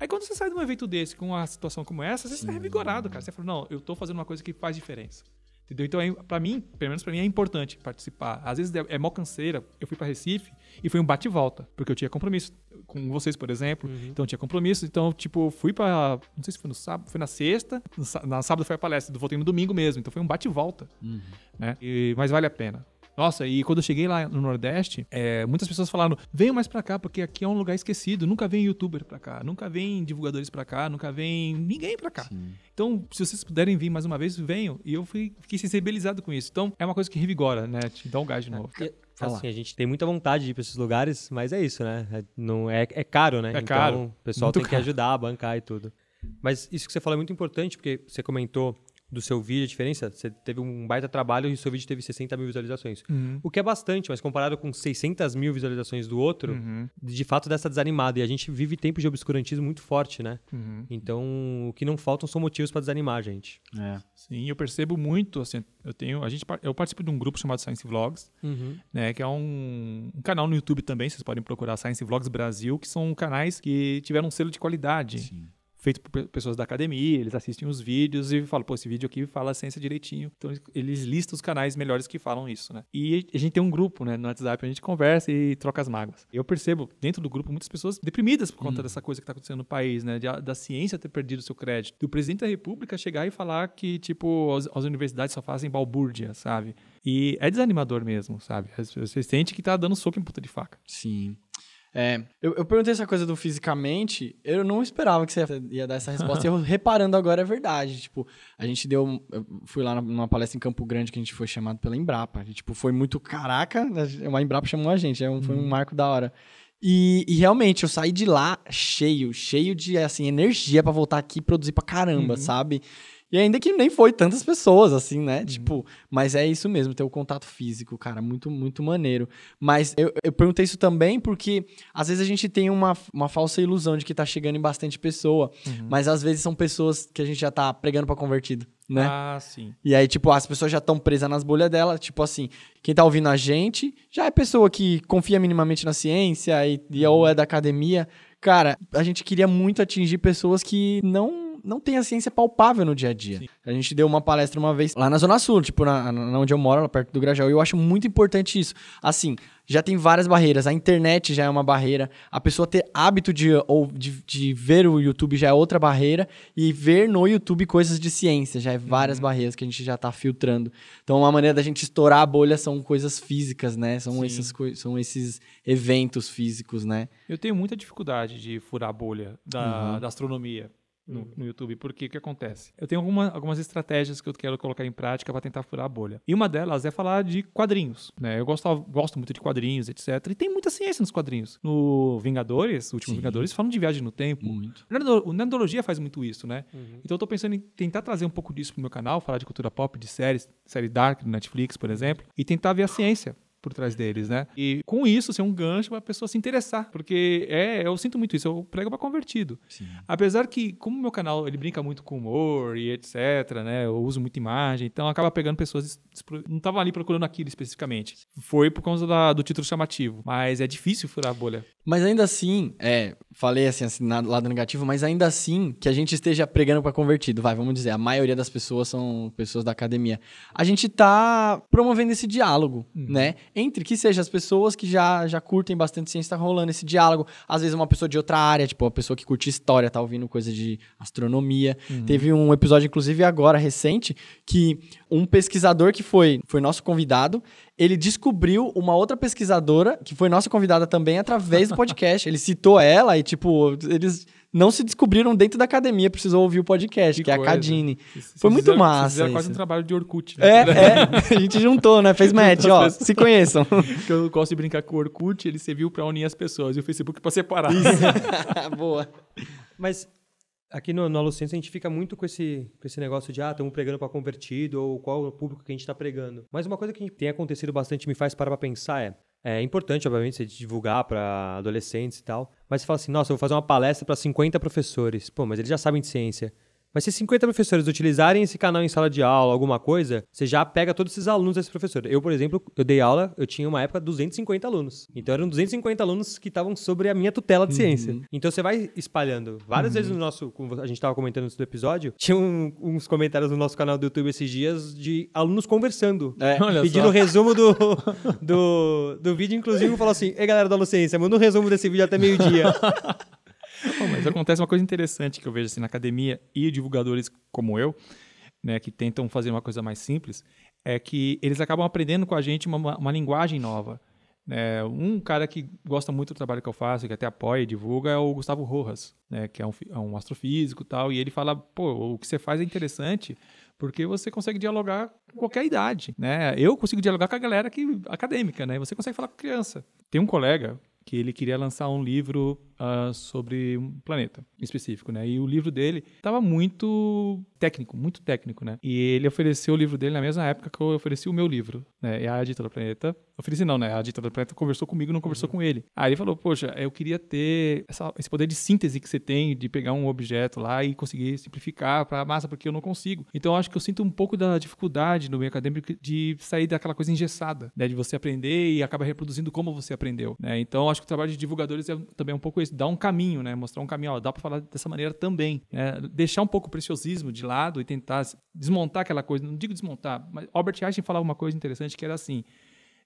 Aí quando você sai de um evento desse, com uma situação como essa, você Sim. sai revigorado, cara. Você fala, não, eu tô fazendo uma coisa que faz diferença. Entendeu? Então, para mim, pelo menos para mim, é importante participar. Às vezes é, é mó canseira. Eu fui para Recife e foi um bate-volta, porque eu tinha compromisso com vocês, por exemplo. Uhum. Então tinha compromisso. Então, tipo, fui pra. Não sei se foi no sábado, foi na sexta. No, na sábado foi a palestra, voltei no domingo mesmo. Então foi um bate e volta. Uhum. Né? E, mas vale a pena. Nossa, e quando eu cheguei lá no Nordeste, é, muitas pessoas falaram: venham mais pra cá, porque aqui é um lugar esquecido. Nunca vem youtuber pra cá, nunca vem divulgadores pra cá, nunca vem ninguém pra cá. Sim. Então, se vocês puderem vir mais uma vez, venham. E eu fui, fiquei sensibilizado com isso. Então, é uma coisa que revigora, né? Te dá um gás de é, novo. É, assim, a gente tem muita vontade de ir para esses lugares, mas é isso, né? É, não, é, é caro, né? É então, caro. o pessoal Muito tem caro. que ajudar, bancar e tudo. Mas isso que você falou é muito importante, porque você comentou do seu vídeo, a diferença, você teve um baita trabalho e o seu vídeo teve 60 mil visualizações. Uhum. O que é bastante, mas comparado com 600 mil visualizações do outro, uhum. de fato dessa desanimada. E a gente vive tempos de obscurantismo muito forte, né? Uhum. Então, o que não faltam são motivos para desanimar, gente. É. Sim, eu percebo muito, assim, eu tenho, a gente, eu participo de um grupo chamado Science Vlogs, uhum. né, que é um, um, canal no YouTube também, vocês podem procurar Science Vlogs Brasil, que são canais que tiveram um selo de qualidade. Sim feito por pessoas da academia, eles assistem os vídeos e falam, pô, esse vídeo aqui fala a ciência direitinho. Então eles listam os canais melhores que falam isso, né? E a gente tem um grupo, né, no WhatsApp, a gente conversa e troca as mágoas. Eu percebo dentro do grupo muitas pessoas deprimidas por conta hum. dessa coisa que está acontecendo no país, né, da ciência ter perdido seu crédito, do presidente da República chegar e falar que tipo as, as universidades só fazem balbúrdia, sabe? E é desanimador mesmo, sabe? Você sente que tá dando soco em puta de faca. Sim. É, eu, eu, perguntei essa coisa do fisicamente, eu não esperava que você ia dar essa resposta, e eu reparando agora é verdade. Tipo, a gente deu. Eu fui lá numa palestra em Campo Grande que a gente foi chamado pela Embrapa. A gente, tipo, foi muito caraca, né, a Embrapa chamou a gente, é foi um uhum. marco da hora. E, e, realmente, eu saí de lá cheio, cheio de assim, energia para voltar aqui e produzir pra caramba, uhum. sabe? E ainda que nem foi tantas pessoas, assim, né? Uhum. Tipo, mas é isso mesmo, ter o contato físico, cara, muito, muito maneiro. Mas eu, eu perguntei isso também porque às vezes a gente tem uma, uma falsa ilusão de que tá chegando em bastante pessoa, uhum. mas às vezes são pessoas que a gente já tá pregando para convertido, né? Ah, sim. E aí, tipo, as pessoas já estão presas nas bolhas dela, tipo assim, quem tá ouvindo a gente já é pessoa que confia minimamente na ciência e, e ou é da academia. Cara, a gente queria muito atingir pessoas que não não tem a ciência palpável no dia a dia. Sim. A gente deu uma palestra uma vez lá na Zona Sul, tipo, na, na onde eu moro, lá perto do Grajaú, e eu acho muito importante isso. Assim, já tem várias barreiras. A internet já é uma barreira. A pessoa ter hábito de, ou de, de, ver o YouTube já é outra barreira. E ver no YouTube coisas de ciência já é várias uhum. barreiras que a gente já está filtrando. Então, uma maneira da gente estourar a bolha são coisas físicas, né? São, essas, são esses eventos físicos, né? Eu tenho muita dificuldade de furar a bolha da, uhum. da astronomia no, uhum. no YouTube. Porque o que acontece? Eu tenho alguma, algumas estratégias que eu quero colocar em prática para tentar furar a bolha. E uma delas é falar de quadrinhos. Né? Eu gosto, gosto muito de quadrinhos, etc. E tem muita ciência nos quadrinhos. No Vingadores, o último Sim. Vingadores, falam de viagem no tempo. Muito. O Nerdologia faz muito isso, né? Uhum. Então eu tô pensando em tentar trazer um pouco disso pro meu canal, falar de cultura pop, de séries, série Dark, do Netflix, por exemplo, e tentar ver a ciência por trás deles, né? E com isso, ser assim, é um gancho para a pessoa se interessar, porque é, eu sinto muito isso, eu prego para convertido. Sim. Apesar que, como meu canal, ele brinca muito com humor e etc, né? Eu uso muita imagem, então acaba pegando pessoas não estavam ali procurando aquilo especificamente. Foi por causa da, do título chamativo, mas é difícil furar a bolha. Mas ainda assim, é, falei assim, assim na, lado negativo, mas ainda assim que a gente esteja pregando para convertido, vai, vamos dizer, a maioria das pessoas são pessoas da academia. A gente tá promovendo esse diálogo, uhum. né? Entre que seja as pessoas que já já curtem bastante ciência tá rolando esse diálogo, às vezes uma pessoa de outra área, tipo, uma pessoa que curte história tá ouvindo coisa de astronomia. Uhum. Teve um episódio inclusive agora recente que um pesquisador que foi foi nosso convidado, ele descobriu uma outra pesquisadora, que foi nossa convidada também, através do podcast. ele citou ela e, tipo, eles não se descobriram dentro da academia, precisou ouvir o podcast, que, que é a Cadine. foi muito fizeram, massa. Fizeram quase um trabalho de Orkut. Né? É, é, a gente juntou, né? Fez match, ó. se conheçam. Porque eu gosto de brincar com o Orkut, ele serviu para unir as pessoas e o Facebook para separar. Boa. Mas aqui no, no Alucense a gente fica muito com esse, com esse negócio de, ah, estamos pregando para convertido, ou qual o público que a gente está pregando. Mas uma coisa que tem acontecido bastante me faz parar para pensar é, é importante, obviamente, você divulgar para adolescentes e tal, mas você fala assim, nossa, eu vou fazer uma palestra para 50 professores. Pô, mas eles já sabem de ciência. Mas se 50 professores utilizarem esse canal em sala de aula, alguma coisa, você já pega todos esses alunos desse professor. Eu, por exemplo, eu dei aula, eu tinha uma época 250 alunos. Então eram 250 alunos que estavam sobre a minha tutela de uhum. ciência. Então você vai espalhando. Várias uhum. vezes no nosso, como a gente estava comentando antes do episódio, tinha um, uns comentários no nosso canal do YouTube esses dias de alunos conversando, é, pedindo o resumo do, do, do vídeo. Inclusive, falou assim: Ei, galera da Lucência, manda um resumo desse vídeo até meio-dia. Bom, mas acontece uma coisa interessante que eu vejo assim na academia e divulgadores como eu, né, que tentam fazer uma coisa mais simples, é que eles acabam aprendendo com a gente uma, uma linguagem nova. É, um cara que gosta muito do trabalho que eu faço, que até apoia e divulga, é o Gustavo Rojas, né, que é um, é um astrofísico e tal, e ele fala, pô, o que você faz é interessante, porque você consegue dialogar com qualquer idade, né? Eu consigo dialogar com a galera que, acadêmica, né? Você consegue falar com criança. Tem um colega que ele queria lançar um livro uh, sobre um planeta específico, né? E o livro dele estava muito técnico, muito técnico, né? E ele ofereceu o livro dele na mesma época que eu ofereci o meu livro, né? E a editora Planeta ofereci não, né? A Dita do planeta conversou comigo, não conversou uhum. com ele. Aí ele falou, poxa, eu queria ter essa, esse poder de síntese que você tem de pegar um objeto lá e conseguir simplificar para a massa, porque eu não consigo. Então, acho que eu sinto um pouco da dificuldade no meio acadêmico de sair daquela coisa engessada, né? De você aprender e acaba reproduzindo como você aprendeu, né? Então, acho que o trabalho de divulgadores é também um pouco isso dar um caminho, né? Mostrar um caminho, ó, dá para falar dessa maneira também. Né? Deixar um pouco o preciosismo de lado e tentar desmontar aquela coisa. Não digo desmontar, mas Albert Einstein falava uma coisa interessante que era assim: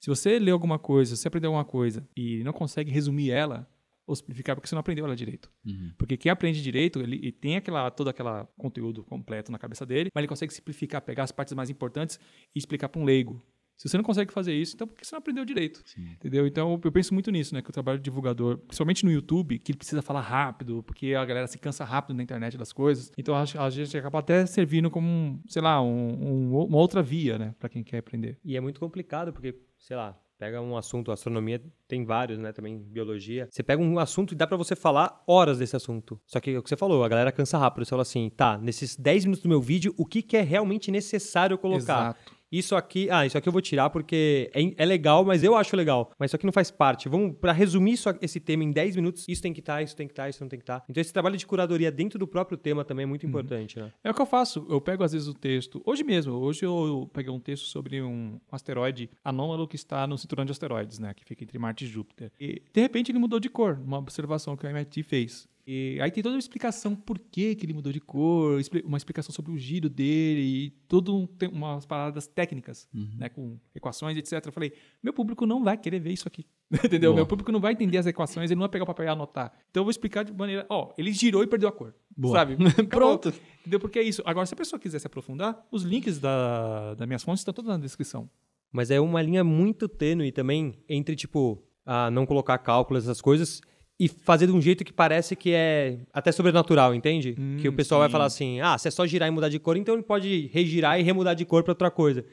se você lê alguma coisa, se você aprendeu alguma coisa e não consegue resumir ela, ou simplificar porque você não aprendeu ela direito. Uhum. Porque quem aprende direito, ele, ele, tem aquela, todo aquele conteúdo completo na cabeça dele, mas ele consegue simplificar, pegar as partes mais importantes e explicar para um leigo. Se você não consegue fazer isso, então por que você não aprendeu direito? Sim. Entendeu? Então eu penso muito nisso, né? Que o trabalho de divulgador, principalmente no YouTube, que precisa falar rápido, porque a galera se cansa rápido na internet das coisas. Então acho a gente acaba até servindo como, sei lá, um, um, uma outra via, né? Para quem quer aprender. E é muito complicado, porque, sei lá, Pega um assunto, astronomia tem vários, né? Também biologia. Você pega um assunto e dá para você falar horas desse assunto. Só que é o que você falou, a galera cansa rápido. Você fala assim, tá, nesses 10 minutos do meu vídeo, o que, que é realmente necessário colocar? Exato. Isso aqui, ah, isso aqui eu vou tirar porque é, é legal, mas eu acho legal. Mas isso aqui não faz parte. Vamos, para resumir isso, esse tema em 10 minutos, isso tem que estar, tá, isso tem que estar, tá, isso não tem que estar. Tá. Então esse trabalho de curadoria dentro do próprio tema também é muito uhum. importante, uhum. né? É o que eu faço. Eu pego às vezes o texto, hoje mesmo, hoje eu peguei um texto sobre um asteroide anômalo que está no cinturão de asteroides, né, que fica entre Marte e Júpiter. E de repente ele mudou de cor, uma observação que a MIT fez. E aí tem toda uma explicação por que, que ele mudou de cor, uma explicação sobre o giro dele, e todo um, umas paradas técnicas, uhum. né? Com equações, etc. Eu falei, meu público não vai querer ver isso aqui. Entendeu? Boa. Meu público não vai entender as equações, ele não vai pegar o papel e anotar. Então eu vou explicar de maneira. Ó, ele girou e perdeu a cor. Boa. Sabe? Pronto. Entendeu? Porque é isso. Agora, se a pessoa quiser se aprofundar, os links da, das minhas fontes estão todos na descrição. Mas é uma linha muito tênue também entre, tipo, a não colocar cálculos, essas coisas, e fazer de um jeito que parece que é até sobrenatural, entende? Hum, que o pessoal sim. vai falar assim: ah, se é só girar e mudar de cor, então ele pode regirar e remudar de cor para outra coisa.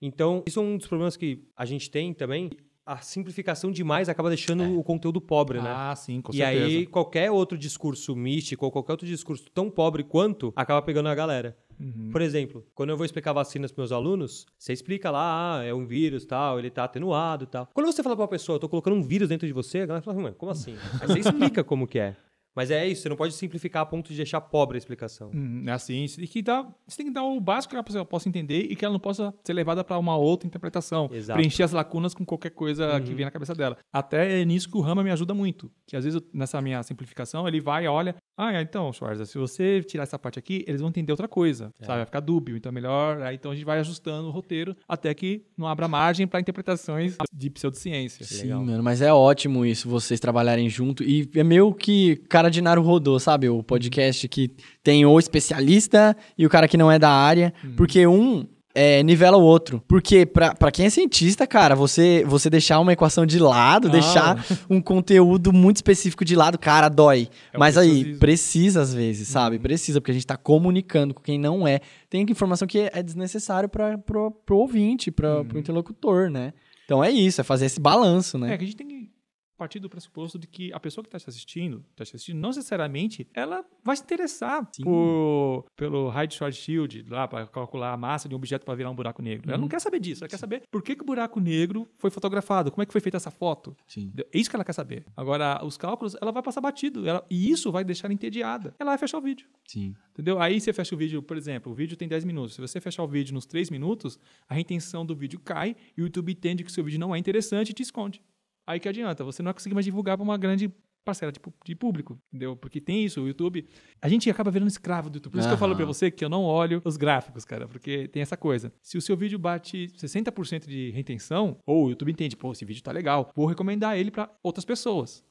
Então, isso é um dos problemas que a gente tem também a simplificação demais acaba deixando é. o conteúdo pobre, né? Ah, sim, com e certeza. E aí qualquer outro discurso místico ou qualquer outro discurso tão pobre quanto acaba pegando a galera. Uhum. Por exemplo, quando eu vou explicar vacinas para meus alunos, você explica lá, ah, é um vírus, tal, ele tá atenuado, tal. Quando você fala para uma pessoa, eu tô colocando um vírus dentro de você, a galera fala, como assim? aí você explica como que é. Mas é isso, você não pode simplificar a ponto de deixar pobre a explicação. Hum, é assim, e que dá, você tem que dar o básico que a pessoa possa entender e que ela não possa ser levada para uma outra interpretação. Exato. Preencher as lacunas com qualquer coisa uhum. que vem na cabeça dela. Até é nisso que o Rama me ajuda muito. Que às vezes, eu, nessa minha simplificação, ele vai e olha. Ah, é, então, Schwarza, se você tirar essa parte aqui, eles vão entender outra coisa. É. Sabe? Vai ficar dúbio. Então é melhor. Aí, então a gente vai ajustando o roteiro até que não abra margem para interpretações de pseudociência. Sim, Legal. mano, mas é ótimo isso, vocês trabalharem junto. E é meio que. Cara, cara de Naruhodô, sabe? O podcast que tem o especialista e o cara que não é da área. Hum. Porque um é, nivela o outro. Porque para quem é cientista, cara, você você deixar uma equação de lado, ah. deixar um conteúdo muito específico de lado, cara, dói. É Mas aí, precisa às vezes, sabe? Uhum. Precisa, porque a gente tá comunicando com quem não é. Tem informação que é desnecessária para pro, pro ouvinte, para uhum. pro interlocutor, né? Então é isso, é fazer esse balanço, né? É, que a gente tem que partir do pressuposto de que a pessoa que está te assistindo, tá te assistindo, não necessariamente ela vai se interessar por, pelo height short shield lá para calcular a massa de um objeto para virar um buraco negro. Uhum. Ela não uhum. quer saber disso, ela Sim. quer saber por que, que o buraco negro foi fotografado, como é que foi feita essa foto. Sim. É isso que ela quer saber. Agora, os cálculos, ela vai passar batido ela, e isso vai deixar ela entediada. Ela vai fechar o vídeo. Sim. Entendeu? Aí você fecha o vídeo, por exemplo, o vídeo tem 10 minutos. Se você fechar o vídeo nos 3 minutos, a retenção do vídeo cai e o YouTube entende que o seu vídeo não é interessante e te esconde aí que adianta, você não vai conseguir mais divulgar para uma grande parcela de, tipo, de, público, entendeu? Porque tem isso, o YouTube. A gente acaba virando escravo do YouTube. Por isso uhum. que eu falo para você que eu não olho os gráficos, cara, porque tem essa coisa. Se o seu vídeo bate 60% de retenção, ou o YouTube entende, pô, esse vídeo tá legal, vou recomendar ele para outras pessoas.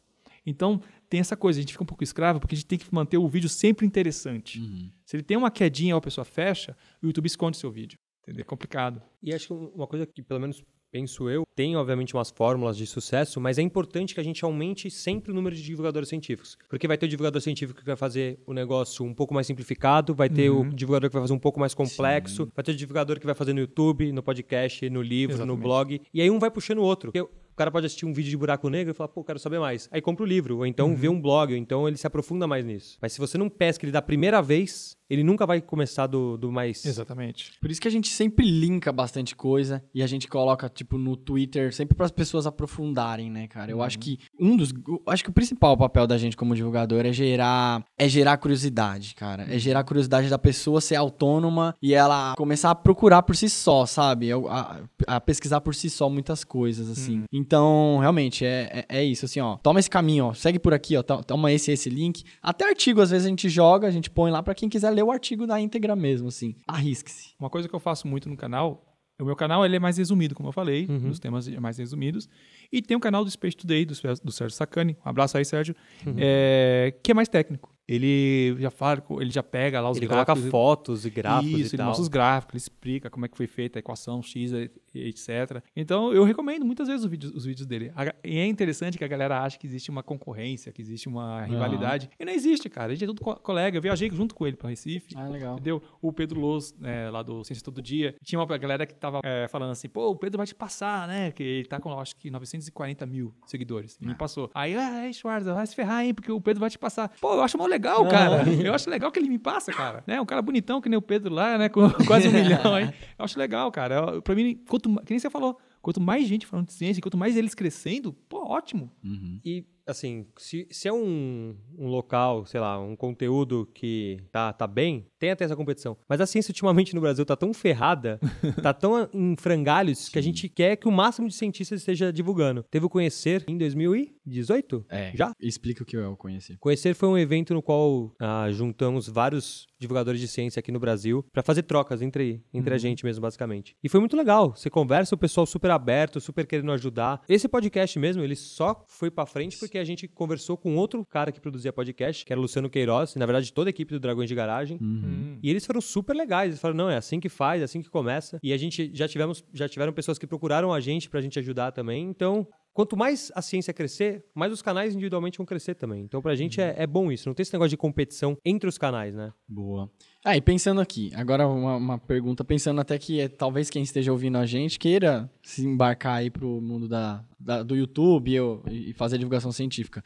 Então, tem essa coisa, a gente fica um pouco escravo porque a gente tem que manter o vídeo sempre interessante. Uhum. Se ele tem uma quedinha ou a pessoa fecha, o YouTube esconde o seu vídeo. Entendeu? É complicado. E acho que uma coisa que, pelo menos penso eu. Tem, obviamente, umas fórmulas de sucesso, mas é importante que a gente aumente sempre o número de divulgadores científicos. Porque vai ter o divulgador científico que vai fazer o negócio um pouco mais simplificado, vai ter uhum. o divulgador que vai fazer um pouco mais complexo, Sim. vai ter o divulgador que vai fazer no YouTube, no podcast, no livro, Exatamente. no blog. E aí um vai puxando o outro. Eu, o cara pode assistir um vídeo de buraco negro e falar, pô, quero saber mais. Aí compra o livro, ou então uhum. vê um blog, ou então ele se aprofunda mais nisso. Mas se você não pesca ele da primeira vez, ele nunca vai começar do, do mais. Exatamente. Por isso que a gente sempre linka bastante coisa e a gente coloca, tipo, no Twitter, sempre para as pessoas aprofundarem, né, cara? Eu uhum. acho que um dos. Acho que o principal papel da gente como divulgador é gerar. É gerar curiosidade, cara. É gerar curiosidade da pessoa ser autônoma e ela começar a procurar por si só, sabe? A, a, a pesquisar por si só muitas coisas, assim. Uhum. Então, realmente, é, é, é, isso, assim, ó. Toma esse caminho, ó. Segue por aqui, ó. Toma esse, esse link. Até artigo, às vezes, a gente joga, a gente põe lá para quem quiser ler ler o artigo na íntegra mesmo, assim. Arrisque-se. Uma coisa que eu faço muito no canal o meu canal ele é mais resumido, como eu falei, uhum. os temas mais resumidos. E tem o um canal do Space Today, do, do Sérgio Sacani. Um abraço aí, Sérgio. Uhum. É, que é mais técnico. Ele já fala, ele já pega lá os ele gráficos. Ele coloca fotos e gráficos. Isso, e ele tal. mostra os gráficos, ele explica como é que foi feita a equação X, etc. Então eu recomendo muitas vezes os vídeos, os vídeos dele. E é interessante que a galera acha que existe uma concorrência, que existe uma rivalidade. E não existe, cara. A gente é tudo co colega. Eu viajei junto com ele para Recife. Ah, legal. Entendeu? O Pedro Loz, é, lá do Ciência Todo Dia, tinha uma galera que tava é, falando assim: pô, o Pedro vai te passar, né? Que ele tá com, acho que 940 mil seguidores. E ah. me passou. Aí, ah, é, Schwarza, vai se ferrar, hein? Porque o Pedro vai te passar. Pô, eu acho mal legal, cara. Eu acho legal que ele me passa, cara. Né? Um cara bonitão que nem o Pedro lá, né? Com quase um milhão, hein? Eu acho legal, cara. Eu, pra mim, quanto, que nem você falou, quanto mais gente falando de ciência, quanto mais eles crescendo, pô, ótimo. Uhum. E assim, se, se é um, um local, sei lá, um conteúdo que tá, tá bem, tem até essa competição. Mas a ciência ultimamente no Brasil tá tão ferrada, tá tão em frangalhos, Sim. que a gente quer que o máximo de cientistas esteja divulgando. Teve o Conhecer em 2018? É. Já? Explica o que é o Conhecer. Conhecer foi um evento no qual ah, juntamos vários divulgadores de ciência aqui no Brasil para fazer trocas entre, entre uhum. a gente mesmo, basicamente. E foi muito legal. Você conversa, o pessoal super aberto, super querendo ajudar. Esse podcast mesmo, ele só foi para frente porque que a gente conversou com outro cara que produzia podcast, que era o Luciano Queiroz, e, na verdade toda a equipe do Dragões de Garagem. Uhum. E eles foram super legais. Eles falaram, não, é assim que faz, é assim que começa. E a gente já tivemos, já tiveram pessoas que procuraram a gente pra gente ajudar também. Então, quanto mais a ciência crescer, mais os canais individualmente vão crescer também. Então, pra gente é, uhum. é, é, bom isso. Não tem esse negócio de competição entre os canais, né? Boa. Ah, e pensando aqui, agora uma, uma pergunta, pensando até que é, talvez quem esteja ouvindo a gente queira se embarcar aí pro mundo da, da do YouTube e fazer divulgação científica.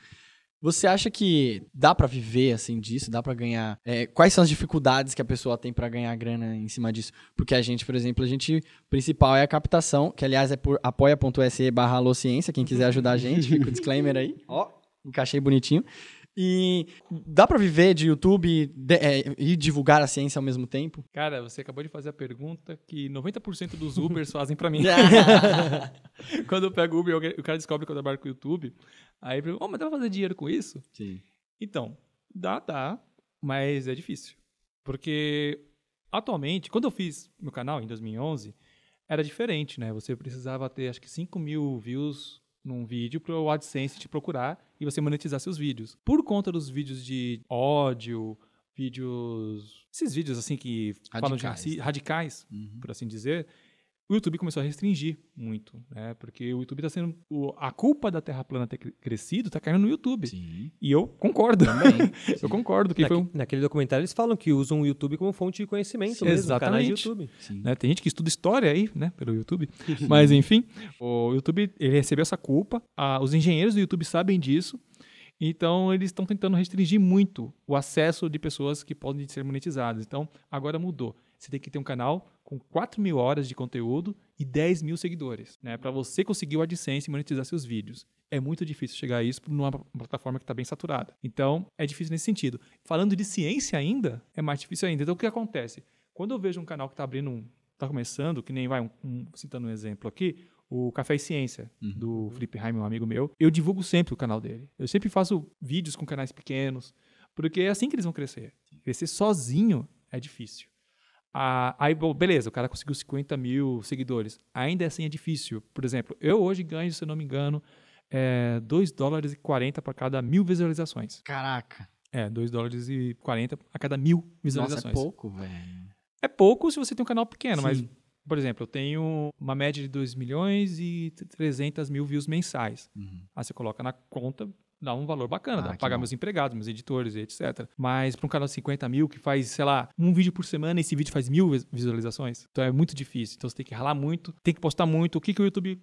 Você acha que dá para viver assim disso? Dá para ganhar? É, quais são as dificuldades que a pessoa tem para ganhar grana em cima disso? Porque a gente, por exemplo, a gente principal é a captação, que aliás é por apoia.se/alociência, quem quiser uhum. ajudar a gente, fica o disclaimer aí. Ó, encaixei bonitinho. E dá para viver de YouTube de, é, e divulgar a ciência ao mesmo tempo? Cara, você acabou de fazer a pergunta que 90% dos Ubers fazem para mim. Quando eu pego Uber, o cara descobre que eu trabalho com o YouTube. Aí ele oh, mas dá pra fazer dinheiro com isso? Sim. Então, dá, dá, mas é difícil. Porque atualmente, quando eu fiz meu canal em 2011, era diferente, né? Você precisava ter acho que 5 mil views num vídeo para o AdSense te procurar e você monetizar seus vídeos. Por conta dos vídeos de ódio, vídeos. Esses vídeos assim que radicais. falam de radicais, uhum. por assim dizer, o YouTube começou a restringir muito, né? Porque o YouTube está sendo. O, a culpa da Terra plana ter crescido está caindo no YouTube. Sim. E eu concordo. Também. eu concordo. Que Naque, um... Naquele documentário eles falam que usam o YouTube como fonte de conhecimento Sim, mesmo, exatamente. YouTube. Né? Tem gente que estuda história aí, né? Pelo YouTube. Mas, enfim, o YouTube ele recebeu essa culpa. os engenheiros do YouTube sabem disso. Então, eles estão tentando restringir muito o acesso de pessoas que podem ser monetizadas. Então, agora mudou você tem que ter um canal com 4 mil horas de conteúdo e 10 mil seguidores, né? Para você conseguir o AdSense e monetizar seus vídeos. É muito difícil chegar a isso numa plataforma que está bem saturada. Então, é difícil nesse sentido. Falando de ciência ainda, é mais difícil ainda. Então, o que acontece? Quando eu vejo um canal que está abrindo, um, está começando, que nem vai, um, um, citando um exemplo aqui, o Café e Ciência, uhum. do Felipe Raime, um amigo meu, eu divulgo sempre o canal dele. Eu sempre faço vídeos com canais pequenos, porque é assim que eles vão crescer. Crescer sozinho é difícil. Ah, aí, beleza, o cara conseguiu 50 mil seguidores. Ainda assim é difícil. Por exemplo, eu hoje ganho, se eu não me engano, é, 2 dólares e 40 para cada mil visualizações. Caraca. É, 2 dólares e 40 a cada mil visualizações. Nossa, é pouco, velho. É pouco se você tem um canal pequeno, Sim. mas, por exemplo, eu tenho uma média de 2 milhões e 300 mil views mensais. Uhum. Aí você coloca na conta, dá um valor bacana, ah, dá pagar bom. meus empregados, meus editores e etc. Mas para um canal de 50 mil que faz, sei lá, um vídeo por semana esse vídeo faz mil visualizações, então é muito difícil. Então você tem que ralar muito, tem que postar muito. O que, que o YouTube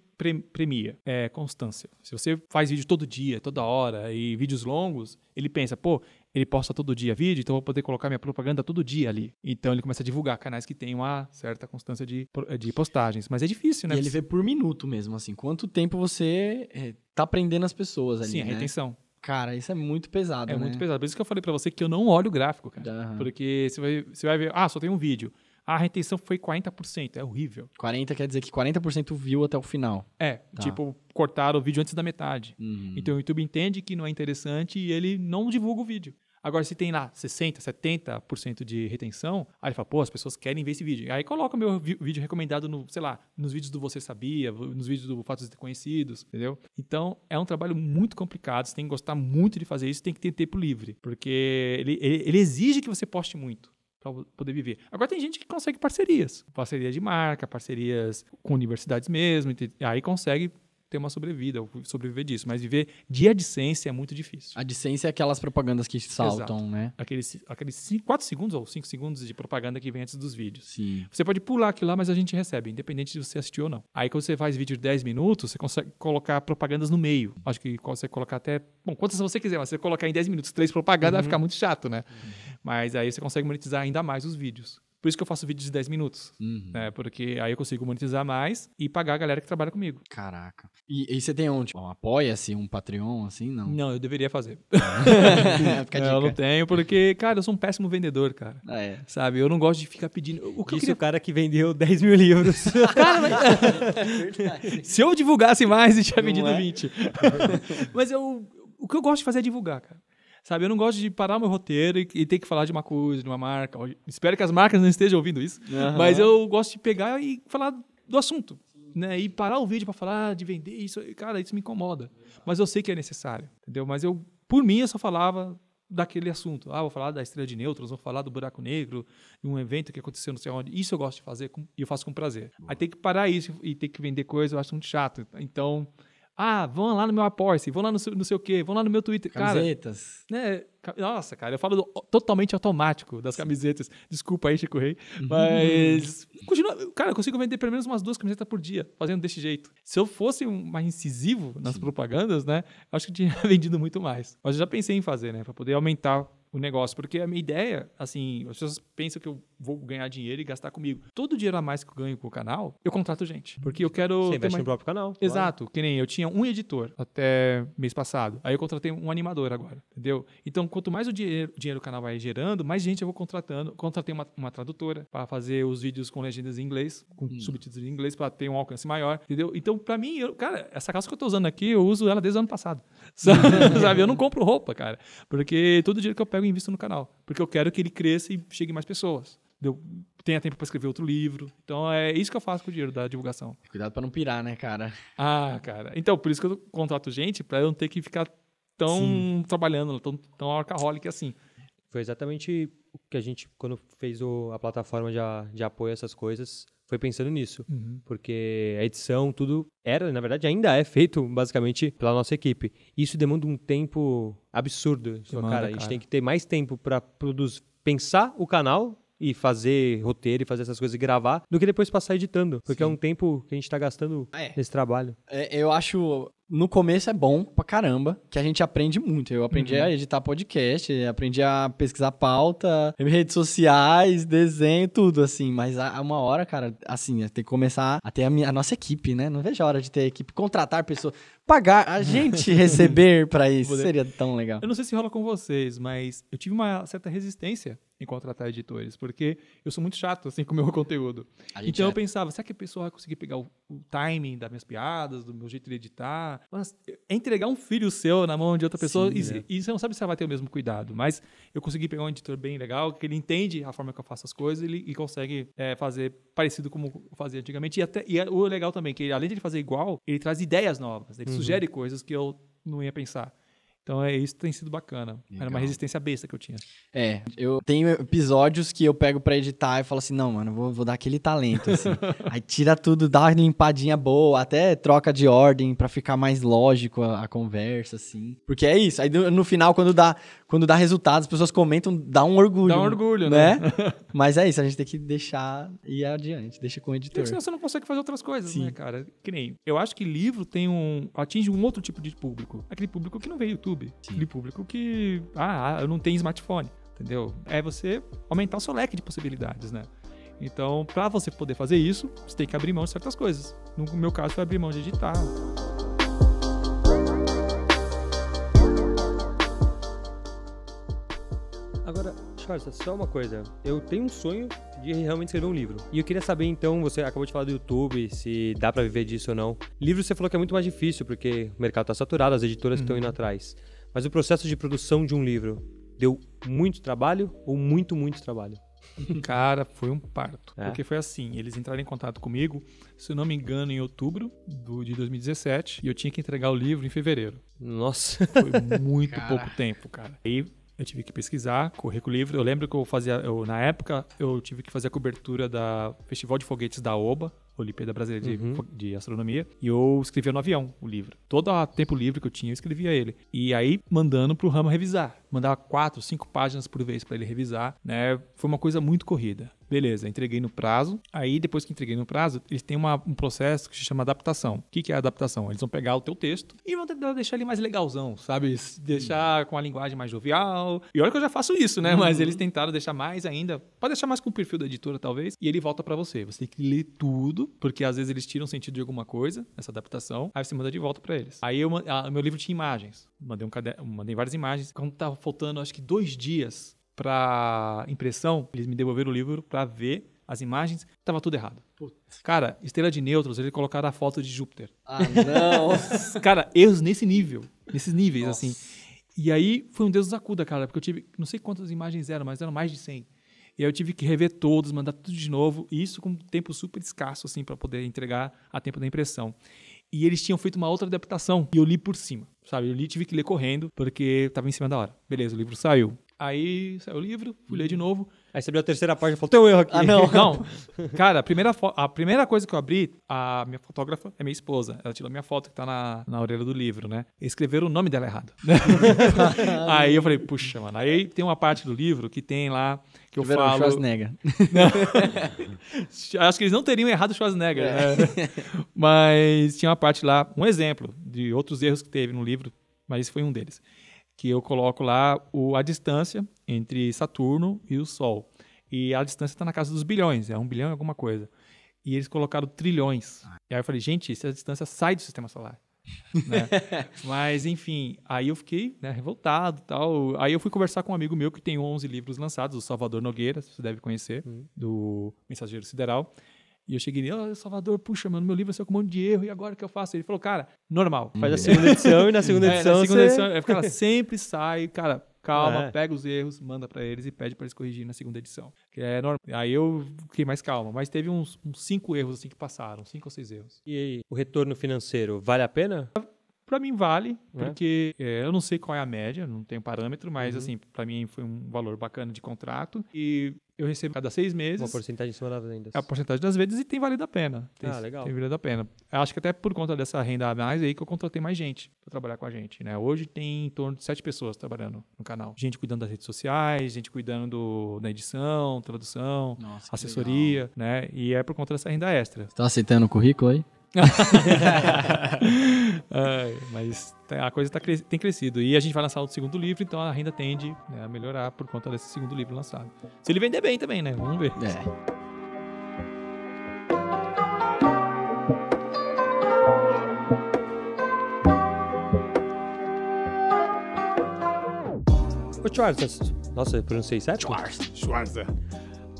premia? É constância. Se você faz vídeo todo dia, toda hora e vídeos longos, ele pensa, pô, ele posta todo dia vídeo, então eu vou poder colocar minha propaganda todo dia ali. Então ele começa a divulgar canais que têm uma certa constância de, de postagens. Mas é difícil, né? E ele vê por minuto mesmo, assim. Quanto tempo você é, tá prendendo as pessoas ali, Sim, a né? retenção. Cara, isso é muito pesado, É né? muito pesado. Por isso que eu falei para você que eu não olho o gráfico, cara. Uhum. Porque você vai, você vai ver, ah, só tem um vídeo ah, a retenção foi 40%. É horrível. 40% quer dizer que 40% viu até o final. É, tá. tipo, cortaram o vídeo antes da metade. Uhum. Então o YouTube entende que não é interessante e ele não divulga o vídeo. Agora, se tem lá 60%, 70% de retenção, aí ele fala, pô, as pessoas querem ver esse vídeo. Aí coloca o meu vídeo recomendado no, sei lá, nos vídeos do Você Sabia, nos vídeos do Fatos Desconhecidos, entendeu? Então, é um trabalho muito complicado, você tem que gostar muito de fazer isso, tem que ter tempo livre, porque ele, ele, ele exige que você poste muito para poder viver. Agora tem gente que consegue parcerias, parceria de marca, parcerias com universidades mesmo, aí consegue ter uma sobrevida, ou sobreviver disso. Mas viver de AdSense é muito difícil. AdSense é aquelas propagandas que saltam, Exato. né? Aqueles, aqueles cinco, segundos ou cinco segundos de propaganda que vem antes dos vídeos. Sim. Você pode pular aquilo lá, mas a gente recebe, independente de você assistir ou não. Aí quando você faz vídeo de 10 minutos, você consegue colocar propagandas no meio. Acho que você colocar até. Bom, quantas você quiser, mas se você colocar em 10 minutos três propagandas, uhum. vai ficar muito chato, né? Uhum. Mas aí você consegue monetizar ainda mais os vídeos. Por isso que eu faço vídeos de 10 minutos. Uhum. Né? Porque aí eu consigo monetizar mais e pagar a galera que trabalha comigo. Caraca. E, e você tem um, tipo, um apoia-se, um Patreon, assim, não? Não, eu deveria fazer. é, eu não tenho, porque, cara, eu sou um péssimo vendedor, cara. Ah, é. Sabe? Eu não gosto de ficar pedindo. O que Isso queria... o cara que vendeu 10 mil livros. cara, mas... Se eu divulgasse mais, eu tinha não vendido é? 20. mas eu. O que eu gosto de fazer é divulgar, cara. Sabe? Eu não gosto de parar meu roteiro e, e ter que falar de uma coisa, de uma marca. Espero que as marcas não estejam ouvindo isso, uhum. mas eu gosto de pegar e falar do assunto. Né, e parar o vídeo para falar de vender isso, cara, isso me incomoda. Mas eu sei que é necessário, entendeu? Mas eu, por mim, eu só falava daquele assunto. Ah, vou falar da estrela de nêutrons, vou falar do buraco negro, de um evento que aconteceu não sei onde. Isso eu gosto de fazer e eu faço com prazer. Aí tem que parar isso e ter que vender coisa, eu acho muito chato. Então, ah, vão lá no meu apoia vão lá no, não no sei o quê, vão lá no meu Twitter. Camisetas. Cara, né? Nossa, cara, eu falo do, totalmente automático das camisetas. Desculpa aí, Chico Rei. Uhum. Mas. Continua, cara, eu consigo vender pelo menos umas duas camisetas por dia, fazendo desse jeito. Se eu fosse mais incisivo nas Sim. propagandas, né? Acho que eu tinha vendido muito mais. Mas eu já pensei em fazer, né? Pra poder aumentar o negócio. Porque a minha ideia, assim, as pessoas pensam que eu vou ganhar dinheiro e gastar comigo. Todo o dinheiro a mais que eu ganho com o canal, eu contrato gente. Porque eu quero. Você investe mais... no próprio canal. Exato. Claro. Que nem eu tinha um editor até mês passado. Aí eu contratei um animador agora. Entendeu? Então, quanto mais o dinheiro, dinheiro o canal vai gerando, mais gente eu vou contratando. Contratei uma, uma tradutora para fazer os vídeos com legendas em inglês, com hum. subtítulos em inglês, para ter um alcance maior. Entendeu? Então, para mim, eu, cara, essa calça que eu tô usando aqui, eu uso ela desde o ano passado. Sabe? eu não compro roupa, cara. Porque todo o dinheiro que eu pego eu invisto no canal porque eu quero que ele cresça e chegue mais pessoas. tenha tempo para escrever outro livro. Então é isso que eu faço com o dinheiro da divulgação. Cuidado para não pirar, né, cara? Ah, cara. Então, por isso que eu contrato gente, para eu não ter que ficar tão Sim. trabalhando, tão, tão alcoholic assim. Foi exatamente o que a gente, quando fez o, a plataforma de, de apoio a essas coisas, foi pensando nisso, uhum. porque a edição, tudo era, na verdade, ainda é feito basicamente pela nossa equipe. Isso demanda um tempo absurdo, demanda, cara. A gente tem que ter mais tempo para produzir, pensar o canal e fazer roteiro e fazer essas coisas e gravar do que depois passar editando, porque Sim. é um tempo que a gente está gastando é. nesse trabalho. É, eu acho no começo é bom pra caramba, que a gente aprende muito. Eu aprendi uhum. a editar podcast, aprendi a pesquisar pauta, redes sociais, desenho, tudo assim. Mas há uma hora, cara, assim, é tem que começar a ter a, minha, a nossa equipe, né? Não vejo a hora de ter a equipe, contratar pessoas, pagar, a gente receber para isso. Seria tão legal. Eu não sei se rola com vocês, mas eu tive uma certa resistência em contratar editores, porque eu sou muito chato assim com o meu conteúdo. Então é. eu pensava, será que a pessoa vai conseguir pegar o, o, timing das minhas piadas, do meu jeito de editar? Mas é entregar um filho seu na mão de outra pessoa, Sim, e, e, você não sabe se ela vai ter o mesmo cuidado. Mas eu consegui pegar um editor bem legal, que ele entende a forma que eu faço as coisas ele, e consegue é, fazer parecido como fazia antigamente. E, até, e é o legal também, que ele, além de ele fazer igual, ele traz ideias novas, ele uhum. sugere coisas que eu não ia pensar. Então é isso tem sido bacana. Legal. Era uma resistência besta que eu tinha. É, eu tenho episódios que eu pego para editar e falo assim, não, mano, vou, vou dar aquele talento. Assim. Aí tira tudo, dá uma limpadinha boa, até troca de ordem para ficar mais lógico a, a, conversa, assim. Porque é isso. Aí no final, quando dá, quando dá resultado, as pessoas comentam, dá um orgulho. Dá um orgulho, né? né? Mas é isso, a gente tem que deixar ir adiante, deixa com o editor. Porque senão você não consegue fazer outras coisas, né, Sim. né, cara? Que nem. Eu acho que livro tem um. atinge um outro tipo de público. Aquele público que não veio YouTube YouTube, Sim. de público que, ah, ah, eu não tenho smartphone, entendeu? É você aumentar o seu leque de possibilidades, né? Então, para você poder fazer isso, você tem que abrir mão de certas coisas. No meu caso, foi abrir mão de editar. Agora, Charles, só uma coisa. Eu tenho um sonho de realmente escrever um livro. E eu queria saber então, você acabou de falar do YouTube, se dá para viver disso ou não. Livro você falou que é muito mais difícil porque o mercado tá saturado, as editoras uhum. estão indo uhum. atrás. Mas o processo de produção de um livro deu muito trabalho ou muito, muito trabalho? Cara, foi um parto. É. Porque foi assim: eles entraram em contato comigo, se eu não me engano, em outubro do, de 2017, e eu tinha que entregar o livro em fevereiro. Nossa! Foi muito cara. pouco tempo, cara. E eu tive que pesquisar, o livro. Eu lembro que eu fazia, eu, na época, eu tive que fazer a cobertura da Festival de Foguetes da OBA, Olimpíada Brasileira de, uhum. de, Astronomia, e eu escrevia no avião o livro. Todo o tempo livre que eu tinha, eu escrevia ele. E aí, mandando pro Rama revisar. Mandava quatro, cinco páginas por vez para ele revisar, né? Foi uma coisa muito corrida. Beleza, entreguei no prazo. Aí, depois que entreguei no prazo, eles têm uma, um processo que se chama adaptação. O que, que é adaptação? Eles vão pegar o teu texto e vão tentar deixar ele mais legalzão, sabe? Deixar com a linguagem mais jovial. E olha que eu já faço isso, né? Mas uhum. eles tentaram deixar mais ainda. Pode deixar mais com o perfil da editora, talvez. E ele volta para você. Você tem que ler tudo, porque às vezes eles tiram sentido de alguma coisa, essa adaptação. Aí você manda de volta para eles. Aí eu, a, ah, meu livro tinha imagens. Mandei, um mandei várias imagens. Quando tava faltando, acho que dois dias para impressão, eles me devolveram o livro para ver as imagens, tava tudo errado. Putz. Cara, estrela de nêutrons, eles colocaram a foto de Júpiter. Ah, não! cara, erros nesse nível, nesses níveis, assim. Nossa. assim. E aí foi um Deus nos acuda, cara, porque eu tive, não sei quantas imagens eram, mas eram mais de 100. E aí eu tive que rever todos mandar tudo de novo, e isso com um tempo super escasso, assim, para poder entregar a tempo da impressão. E eles tinham feito uma outra adaptação, e eu li por cima, sabe? Eu li, tive que ler correndo, porque tava em cima da hora. Beleza, o livro saiu. Aí saiu o livro, fui ler de hum. novo. Aí você abriu a terceira página e falou: tem um erro aqui. Ah, não. não. Cara, a primeira, a primeira coisa que eu abri, a minha fotógrafa é minha esposa. Ela tirou minha foto que tá na, na orelha do livro, né? Escreveram o nome dela errado. aí eu falei: puxa, mano. Aí tem uma parte do livro que tem lá que eu Tiveram falo. Schwarzenegger. Acho que eles não teriam errado Schwarzenegger. Né? É. Né? Mas tinha uma parte lá, um exemplo de outros erros que teve no livro, mas esse foi um deles que eu coloco lá o, a distância entre Saturno e o Sol. E a distância está na casa dos bilhões, é um bilhão e alguma coisa. E eles colocaram trilhões. Ah. E aí eu falei, gente, essa distância sai do sistema solar. né? Mas, enfim, aí eu fiquei né, revoltado tal. Aí eu fui conversar com um amigo meu que tem 11 livros lançados, o Salvador Nogueira, você deve conhecer, hum. do Mensageiro Sideral. E eu cheguei nele, oh, Salvador, puxa, mano, meu livro é saiu com um monte de erro, e agora o que eu faço? Ele falou, cara, normal. Faz a hum. segunda edição e na segunda edição. É, na segunda você... edição, é, cara, sempre sai, cara, calma, é. pega os erros, manda para eles e pede para eles corrigirem na segunda edição. Que é normal. Aí eu fiquei mais calma mas teve uns, uns cinco erros assim que passaram, cinco ou seis erros. E aí, o retorno financeiro vale a pena? Para mim vale, é. porque é, eu não sei qual é a média, não tenho parâmetro, mas uhum. assim, para mim foi um valor bacana de contrato. E eu recebo cada seis meses. Uma porcentagem em cima das vendas. É a porcentagem das vendas e tem valido a pena. Tem, ah, legal. Tem valido a pena. Acho que até por conta dessa renda a mais aí que eu contratei mais gente para trabalhar com a gente, né? Hoje tem em torno de sete pessoas trabalhando no canal. Gente cuidando das redes sociais, gente cuidando da edição, tradução, Nossa, assessoria, né? E é por conta dessa renda extra. Você tá aceitando o currículo aí? é, mas tá, a coisa tá, tem crescido. E a gente vai lançar o segundo livro, então a renda tende né, a melhorar por conta desse segundo livro lançado. Se ele vender bem também, né? Vamos ver. É. nossa, Schwarza. Nossa, eu pronunciei certo? Schwarza. Schwarza.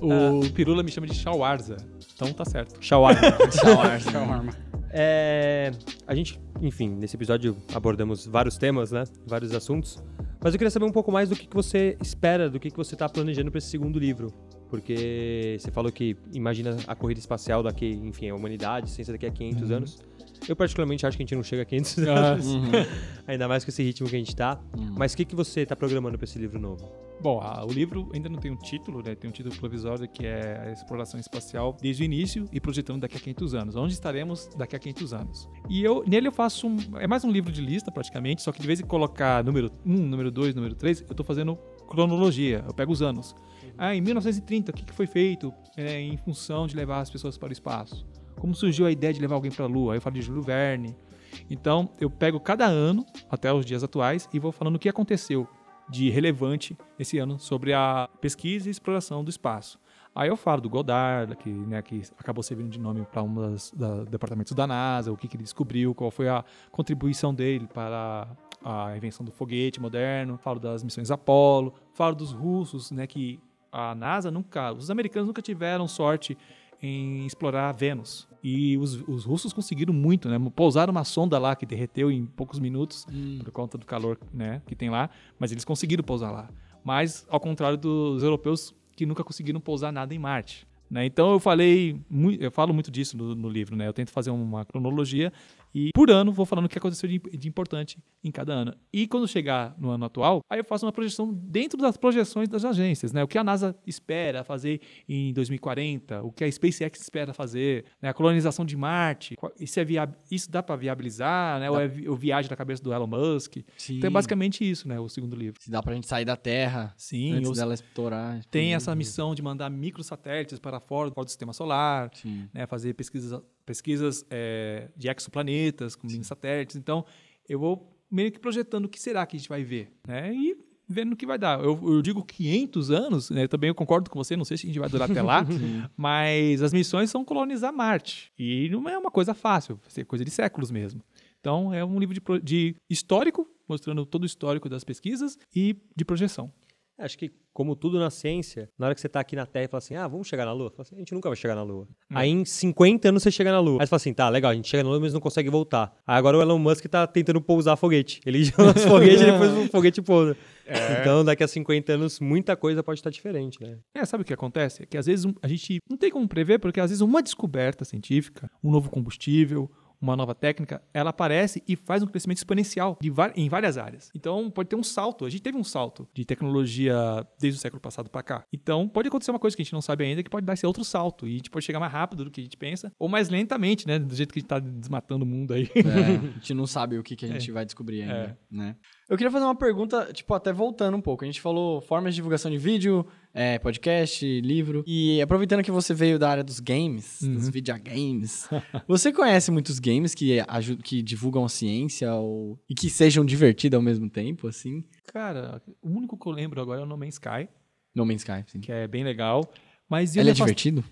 O ah. Pirula me chama de Shawarza. Então tá certo. Shawarma. Shawarma. É, a gente, enfim, nesse episódio abordamos vários temas, né? Vários assuntos. Mas eu queria saber um pouco mais do que, que você espera, do que, que você está planejando para esse segundo livro. Porque você falou que imagina a corrida espacial daqui, enfim, a humanidade, ciência daqui a 500 uhum. anos. Eu, particularmente, acho que a gente não chega a 500 anos. Ah. Uhum. Ainda mais com esse ritmo que a gente tá. Uhum. Mas o que, que você está programando para esse livro novo? Bom, a, ah, o livro ainda não tem um título, né? Tem um título provisório que é a Exploração Espacial desde o início e projetando daqui a 500 anos. Onde estaremos daqui a 500 anos? E eu nele eu faço um, é mais um livro de lista praticamente, só que de vez em colocar número 1, número 2, número 3, eu estou fazendo cronologia, eu pego os anos. Uhum. Ah, em 1930, o que, que foi feito é, em função de levar as pessoas para o espaço? Como surgiu a ideia de levar alguém para a Lua? Aí eu falo de Júlio Verne. Então, eu pego cada ano, até os dias atuais, e vou falando o que aconteceu de relevante esse ano sobre a pesquisa e exploração do espaço. Aí eu falo do Goddard, que, né, que acabou servindo de nome para um dos da, departamentos da NASA, o que, que ele descobriu, qual foi a contribuição dele para a invenção do foguete moderno, falo das missões Apollo, falo dos russos, né, que a NASA nunca, os americanos nunca tiveram sorte em explorar Vênus. E os, os russos conseguiram muito, né? Pousaram uma sonda lá que derreteu em poucos minutos hum. por conta do calor né, que tem lá, mas eles conseguiram pousar lá. Mas, ao contrário dos europeus, que nunca conseguiram pousar nada em Marte. Né? Então eu falei, eu falo muito disso no, no livro, né? Eu tento fazer uma cronologia e por ano vou falando o que aconteceu de, de, importante em cada ano. E quando chegar no ano atual, aí eu faço uma projeção dentro das projeções das agências, né? O que a NASA espera fazer em 2040, o que a SpaceX espera fazer, né? a colonização de Marte, isso, é isso dá para viabilizar, né? Dá. É ou é viagem da cabeça do Elon Musk. Sim. Então é basicamente isso, né? O segundo livro. Se dá para a gente sair da Terra Sim, antes dela explorar. Tem essa missão de mandar microsatélites para fora, fora do sistema solar, né, fazer pesquisas, pesquisas é, de exoplanetas, com mini satélites. Então, eu vou meio que projetando o que será que a gente vai ver, né? E vendo o que vai dar. Eu, eu digo 500 anos, né? também eu concordo com você, não sei se a gente vai durar até lá, mas as missões são colonizar Marte. E não é uma coisa fácil, é coisa de séculos mesmo. Então, é um livro de, de histórico, mostrando todo o histórico das pesquisas e de projeção. Acho que, como tudo na ciência, na hora que você está aqui na Terra e fala assim, ah, vamos chegar na Lua, assim, a gente nunca vai chegar na Lua. Hum. Aí em 50 anos você chega na Lua. Aí você fala assim, tá, legal, a gente chega na Lua, mas não consegue voltar. Aí agora o Elon Musk está tentando pousar foguete. Ele joga os foguetes e depois o foguete pousa. É. Então, daqui a 50 anos, muita coisa pode estar diferente, né? É, sabe o que acontece? É que às vezes a gente não tem como prever, porque às vezes uma descoberta científica, um novo combustível, uma nova técnica, ela aparece e faz um crescimento exponencial em várias áreas. Então, pode ter um salto. A gente teve um salto de tecnologia desde o século passado para cá. Então, pode acontecer uma coisa que a gente não sabe ainda, que pode dar esse outro salto. E a gente pode chegar mais rápido do que a gente pensa, ou mais lentamente, né? Do jeito que a gente está desmatando o mundo aí. É, a gente não sabe o que, que a gente é. vai descobrir ainda, é. né? Eu queria fazer uma pergunta, tipo, até voltando um pouco. A gente falou formas de divulgação de vídeo, é, podcast, livro. E aproveitando que você veio da área dos games, uhum. dos videogames, você conhece muitos games que, ajudam, que divulgam ciência ou, e que sejam divertidos ao mesmo tempo, assim? Cara, o único que eu lembro agora é o No Man's Sky. No Man's Sky, sim. Que é bem legal. Mas Ele é divertido?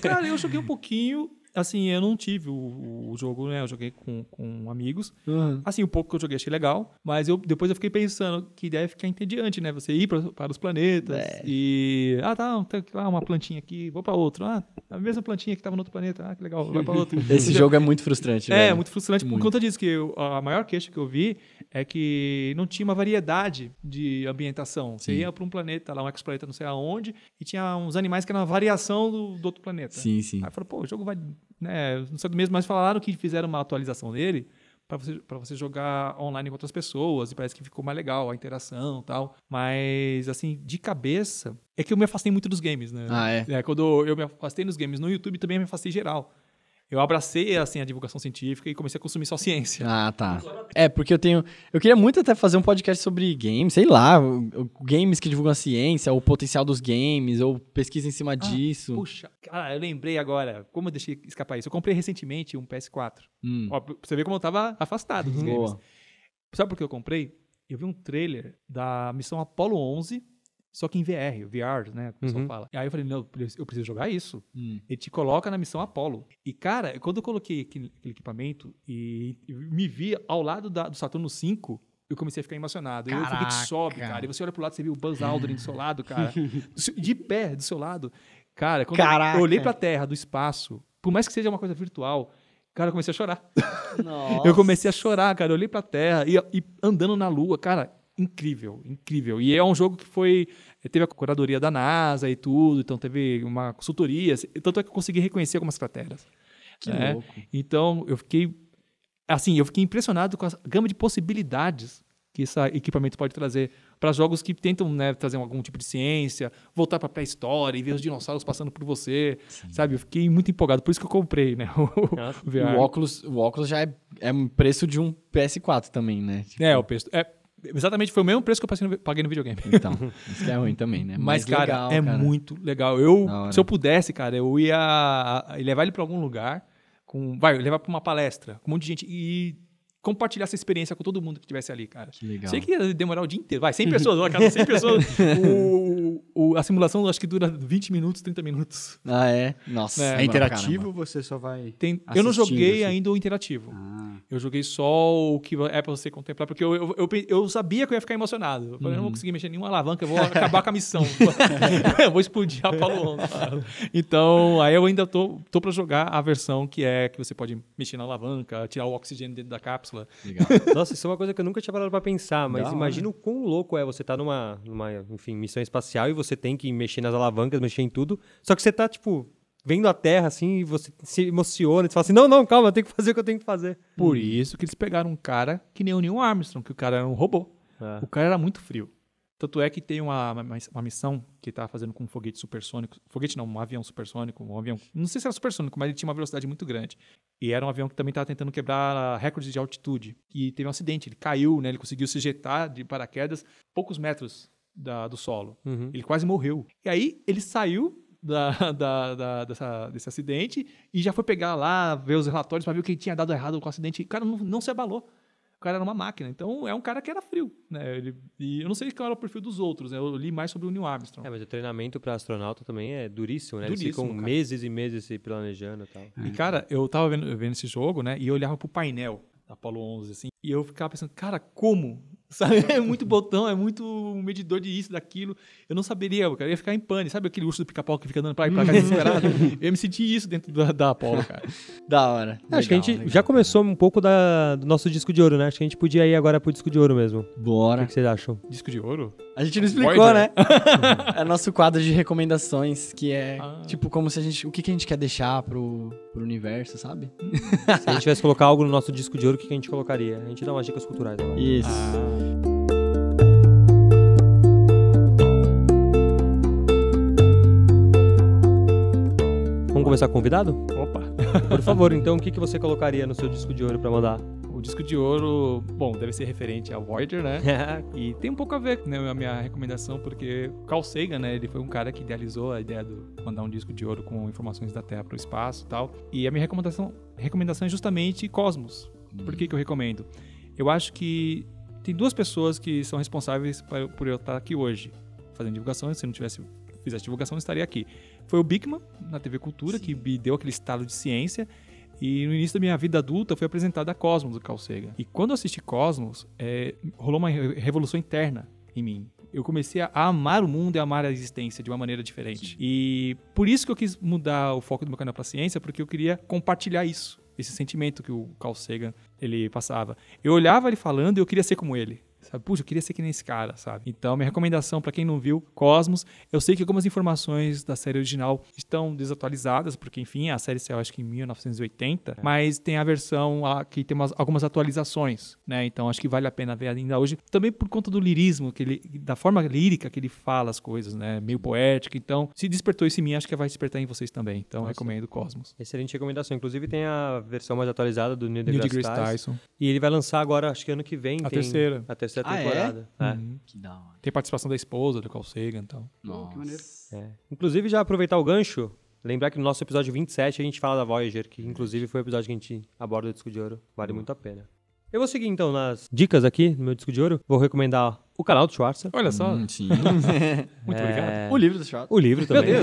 Cara, eu joguei um pouquinho assim, eu não tive o, o jogo, né? Eu joguei com, com amigos. Uhum. Assim, o pouco que eu joguei achei legal, mas eu, depois eu fiquei pensando que deve ficar entediante, né? Você ir pra, para os planetas é. e. Ah, tá, tem lá uma plantinha aqui, vou para outro. Ah, a mesma plantinha que estava no outro planeta. Ah, que legal, vai para outro. Esse jogo é muito frustrante, É, muito frustrante muito. por conta disso, que eu, a maior queixa que eu vi é que não tinha uma variedade de ambientação. Você sim. ia para um planeta, lá um exoplaneta, não sei aonde, e tinha uns animais que eram uma variação do, do outro planeta. Sim, sim. Aí falou, pô, o jogo vai. Né, não sei do mesmo, mas falaram que fizeram uma atualização dele para você, você jogar online com outras pessoas, e parece que ficou mais legal a interação tal. Mas, assim, de cabeça, é que eu me afastei muito dos games, né? Ah, é? é quando eu me afastei nos games, no YouTube também me afastei geral eu abracei assim a divulgação científica e comecei a consumir só ciência. Ah, tá. É, porque eu tenho. Eu queria muito até fazer um podcast sobre games, sei lá, games que divulgam a ciência, o potencial dos games, ou pesquisa em cima ah, disso. Puxa, cara, eu lembrei agora. Como eu deixei escapar isso? Eu comprei recentemente um PS4. Hum. Ó, pra você ver como eu tava afastado dos games. Boa. Sabe por que eu comprei? Eu vi um trailer da missão Apollo 11 só que em VR, VR, né? Como uhum. fala. Aí eu falei, não, eu preciso jogar isso. Hum. Ele te coloca na missão Apollo. E, cara, quando eu coloquei aquele, equipamento e, me vi ao lado da, do Saturno 5, eu comecei a ficar emocionado. Caraca. E o sobe, cara. E você olha pro lado, você viu o Buzz Aldrin do seu lado, cara. De pé, do seu lado. Cara, quando Caraca. eu olhei pra Terra, do espaço, por mais que seja uma coisa virtual, cara, eu comecei a chorar. Nossa. eu comecei a chorar, cara. Eu olhei pra Terra e, e andando na Lua, cara, incrível, incrível. E é um jogo que foi. Teve a curadoria da NASA e tudo, então teve uma consultoria. Assim, tanto é que eu consegui reconhecer algumas crateras. Que né? louco. Então eu fiquei. Assim, eu fiquei impressionado com a gama de possibilidades que esse equipamento pode trazer para jogos que tentam né, trazer algum tipo de ciência, voltar para a pré-história e ver os dinossauros passando por você, Sim. sabe? Eu fiquei muito empolgado, por isso que eu comprei, né? O, o óculos, o óculos já é, é um preço de um PS4 também, né? É, tipo... É, o preço. É, Exatamente, foi o mesmo preço que eu paguei no videogame. Então, isso é ruim também, né? Mas, Mas cara, legal, é cara. muito legal. Eu, se eu pudesse, cara, eu ia levar ele para algum lugar, com, vai, levar para uma palestra, com um monte de gente e compartilhar essa experiência com todo mundo que estivesse ali, cara. Que legal. Sei que ia demorar o dia inteiro. Vai, 100 pessoas, uma casa 100 pessoas. o, o, a simulação acho que dura 20 minutos, 30 minutos. Ah, é? Nossa. É, é interativo caramba. você só vai. Tem, eu não joguei assim. ainda o interativo. Ah. Eu joguei só o que é pra você contemplar, porque eu, eu, eu, eu sabia que eu ia ficar emocionado. Eu falei, uhum. não vou uhum. conseguir mexer nenhuma alavanca, eu vou acabar com a missão. eu vou explodir a Paulo Então, aí eu ainda tô, tô pra jogar a versão que é que você pode mexer na alavanca, tirar o oxigênio dentro da cápsula. Legal. Nossa, isso é uma coisa que eu nunca tinha parado pra pensar, mas não, imagina né? o quão louco é você estar tá numa, numa, enfim, missão espacial e você tem que mexer nas alavancas, mexer em tudo. Só que você tá, tipo, vendo a terra assim e você se emociona e você fala assim: não, não, calma, eu tenho que fazer o que eu tenho que fazer. Por isso que eles pegaram um cara que nem o Neil Armstrong, que o cara era um robô. É. O cara era muito frio. Tanto é que tem uma, uma, uma missão que tá fazendo com um foguete supersônico. Foguete não, um avião supersônico, um avião. Não sei se era supersônico, mas ele tinha uma velocidade muito grande. E era um avião que também estava tentando quebrar ah, recordes de altitude. E teve um acidente, ele caiu, né? Ele conseguiu se jetar de paraquedas poucos metros da, do solo. Uhum. Ele quase morreu. E aí ele saiu da, da, da, dessa, desse acidente e já foi pegar lá, ver os relatórios para ver o que tinha dado errado com o acidente. E o cara não, não se abalou. O cara era uma máquina. Então é um cara que era frio. Né? Ele, e eu não sei qual era o perfil dos outros. Né? Eu li mais sobre o Neil Armstrong. É, mas o treinamento para astronauta também é duríssimo, né? Duríssimo, Eles ficam cara. meses e meses se planejando e tal. E, cara, eu tava vendo, vendo esse jogo, né? E eu olhava pro painel da Apollo 11, assim. E eu ficava pensando, cara, como Sabe? É muito botão, é muito medidor de isso, daquilo. Eu não saberia, cara. Eu ia ficar em pane. Sabe aquele urso do pica-pau que fica andando pra ir pra cá desesperado? Eu ia me sentir isso dentro da, da Apollo, cara. da hora. Legal, acho que a gente legal. já começou um pouco da, do nosso disco de ouro, né? Acho que a gente podia ir agora pro disco de ouro mesmo. Bora. O que, que vocês acham? Disco de ouro? A gente não explicou, né? né? é nosso quadro de recomendações, que é ah. tipo como se a gente. O que, que a gente quer deixar pro, pro universo, sabe? se a gente tivesse colocar algo no nosso disco de ouro, o que, que a gente colocaria? A gente dá umas dicas culturais agora. Ah. Isso. Ah. Vamos começar convidado? Opa! Por favor, então, o que, que você colocaria no seu disco de ouro para mandar? O disco de ouro, bom, deve ser referente a Voyager, né? e tem um pouco a ver com né, a minha recomendação, porque Carl Sagan, né? Ele foi um cara que idealizou a ideia de mandar um disco de ouro com informações da Terra para o espaço e tal. E a minha recomendação, recomendação é justamente Cosmos. Por hum. que, que eu recomendo? Eu acho que tem duas pessoas que são responsáveis por eu estar aqui hoje fazendo divulgação. Se não tivesse fizesse divulgação, eu estaria aqui. Foi o Bickman, na TV Cultura, Sim. que me deu aquele estado de ciência. E no início da minha vida adulta foi apresentado a Cosmos do Carl Sagan. E quando eu assisti Cosmos, é, rolou uma revolução interna em mim. Eu comecei a amar o mundo e amar a existência de uma maneira diferente. Sim. E por isso que eu quis mudar o foco do meu canal para ciência, porque eu queria compartilhar isso esse sentimento que o Carl Sagan ele passava. Eu olhava ele falando e eu queria ser como ele sabe? Puxa, eu queria ser que nem esse cara, sabe? Então, minha recomendação para quem não viu Cosmos, eu sei que algumas informações da série original estão desatualizadas, porque enfim, a série saiu acho que em 1980, é. mas tem a versão a, que tem umas, algumas atualizações, né? Então, acho que vale a pena ver ainda hoje, também por conta do lirismo que ele, da forma lírica que ele fala as coisas, né? Meio poética. Então, se despertou isso em mim, acho que vai despertar em vocês também. Então, Nossa. recomendo Cosmos. Excelente recomendação. Inclusive tem a versão mais atualizada do Neil deGrasse Tyson. Tyson. E ele vai lançar agora, acho que ano que vem, a terceira. A terceira terceira ah, é? temporada. É? é. Uhum. Que da hora. Tem participação da esposa do Carl Sagan Nossa. Que maneiro. É. Inclusive, já aproveitar o gancho, lembrar que no nosso episódio 27 a gente fala da Voyager, que inclusive foi o episódio que a gente aborda o disco de ouro. Vale muito a pena. Eu vou seguir então nas dicas aqui no meu disco de ouro. Vou recomendar o canal do Schwarzer. Olha só. Hum, sim. Muito é... obrigado. O livro do Schwarzer. O livro também.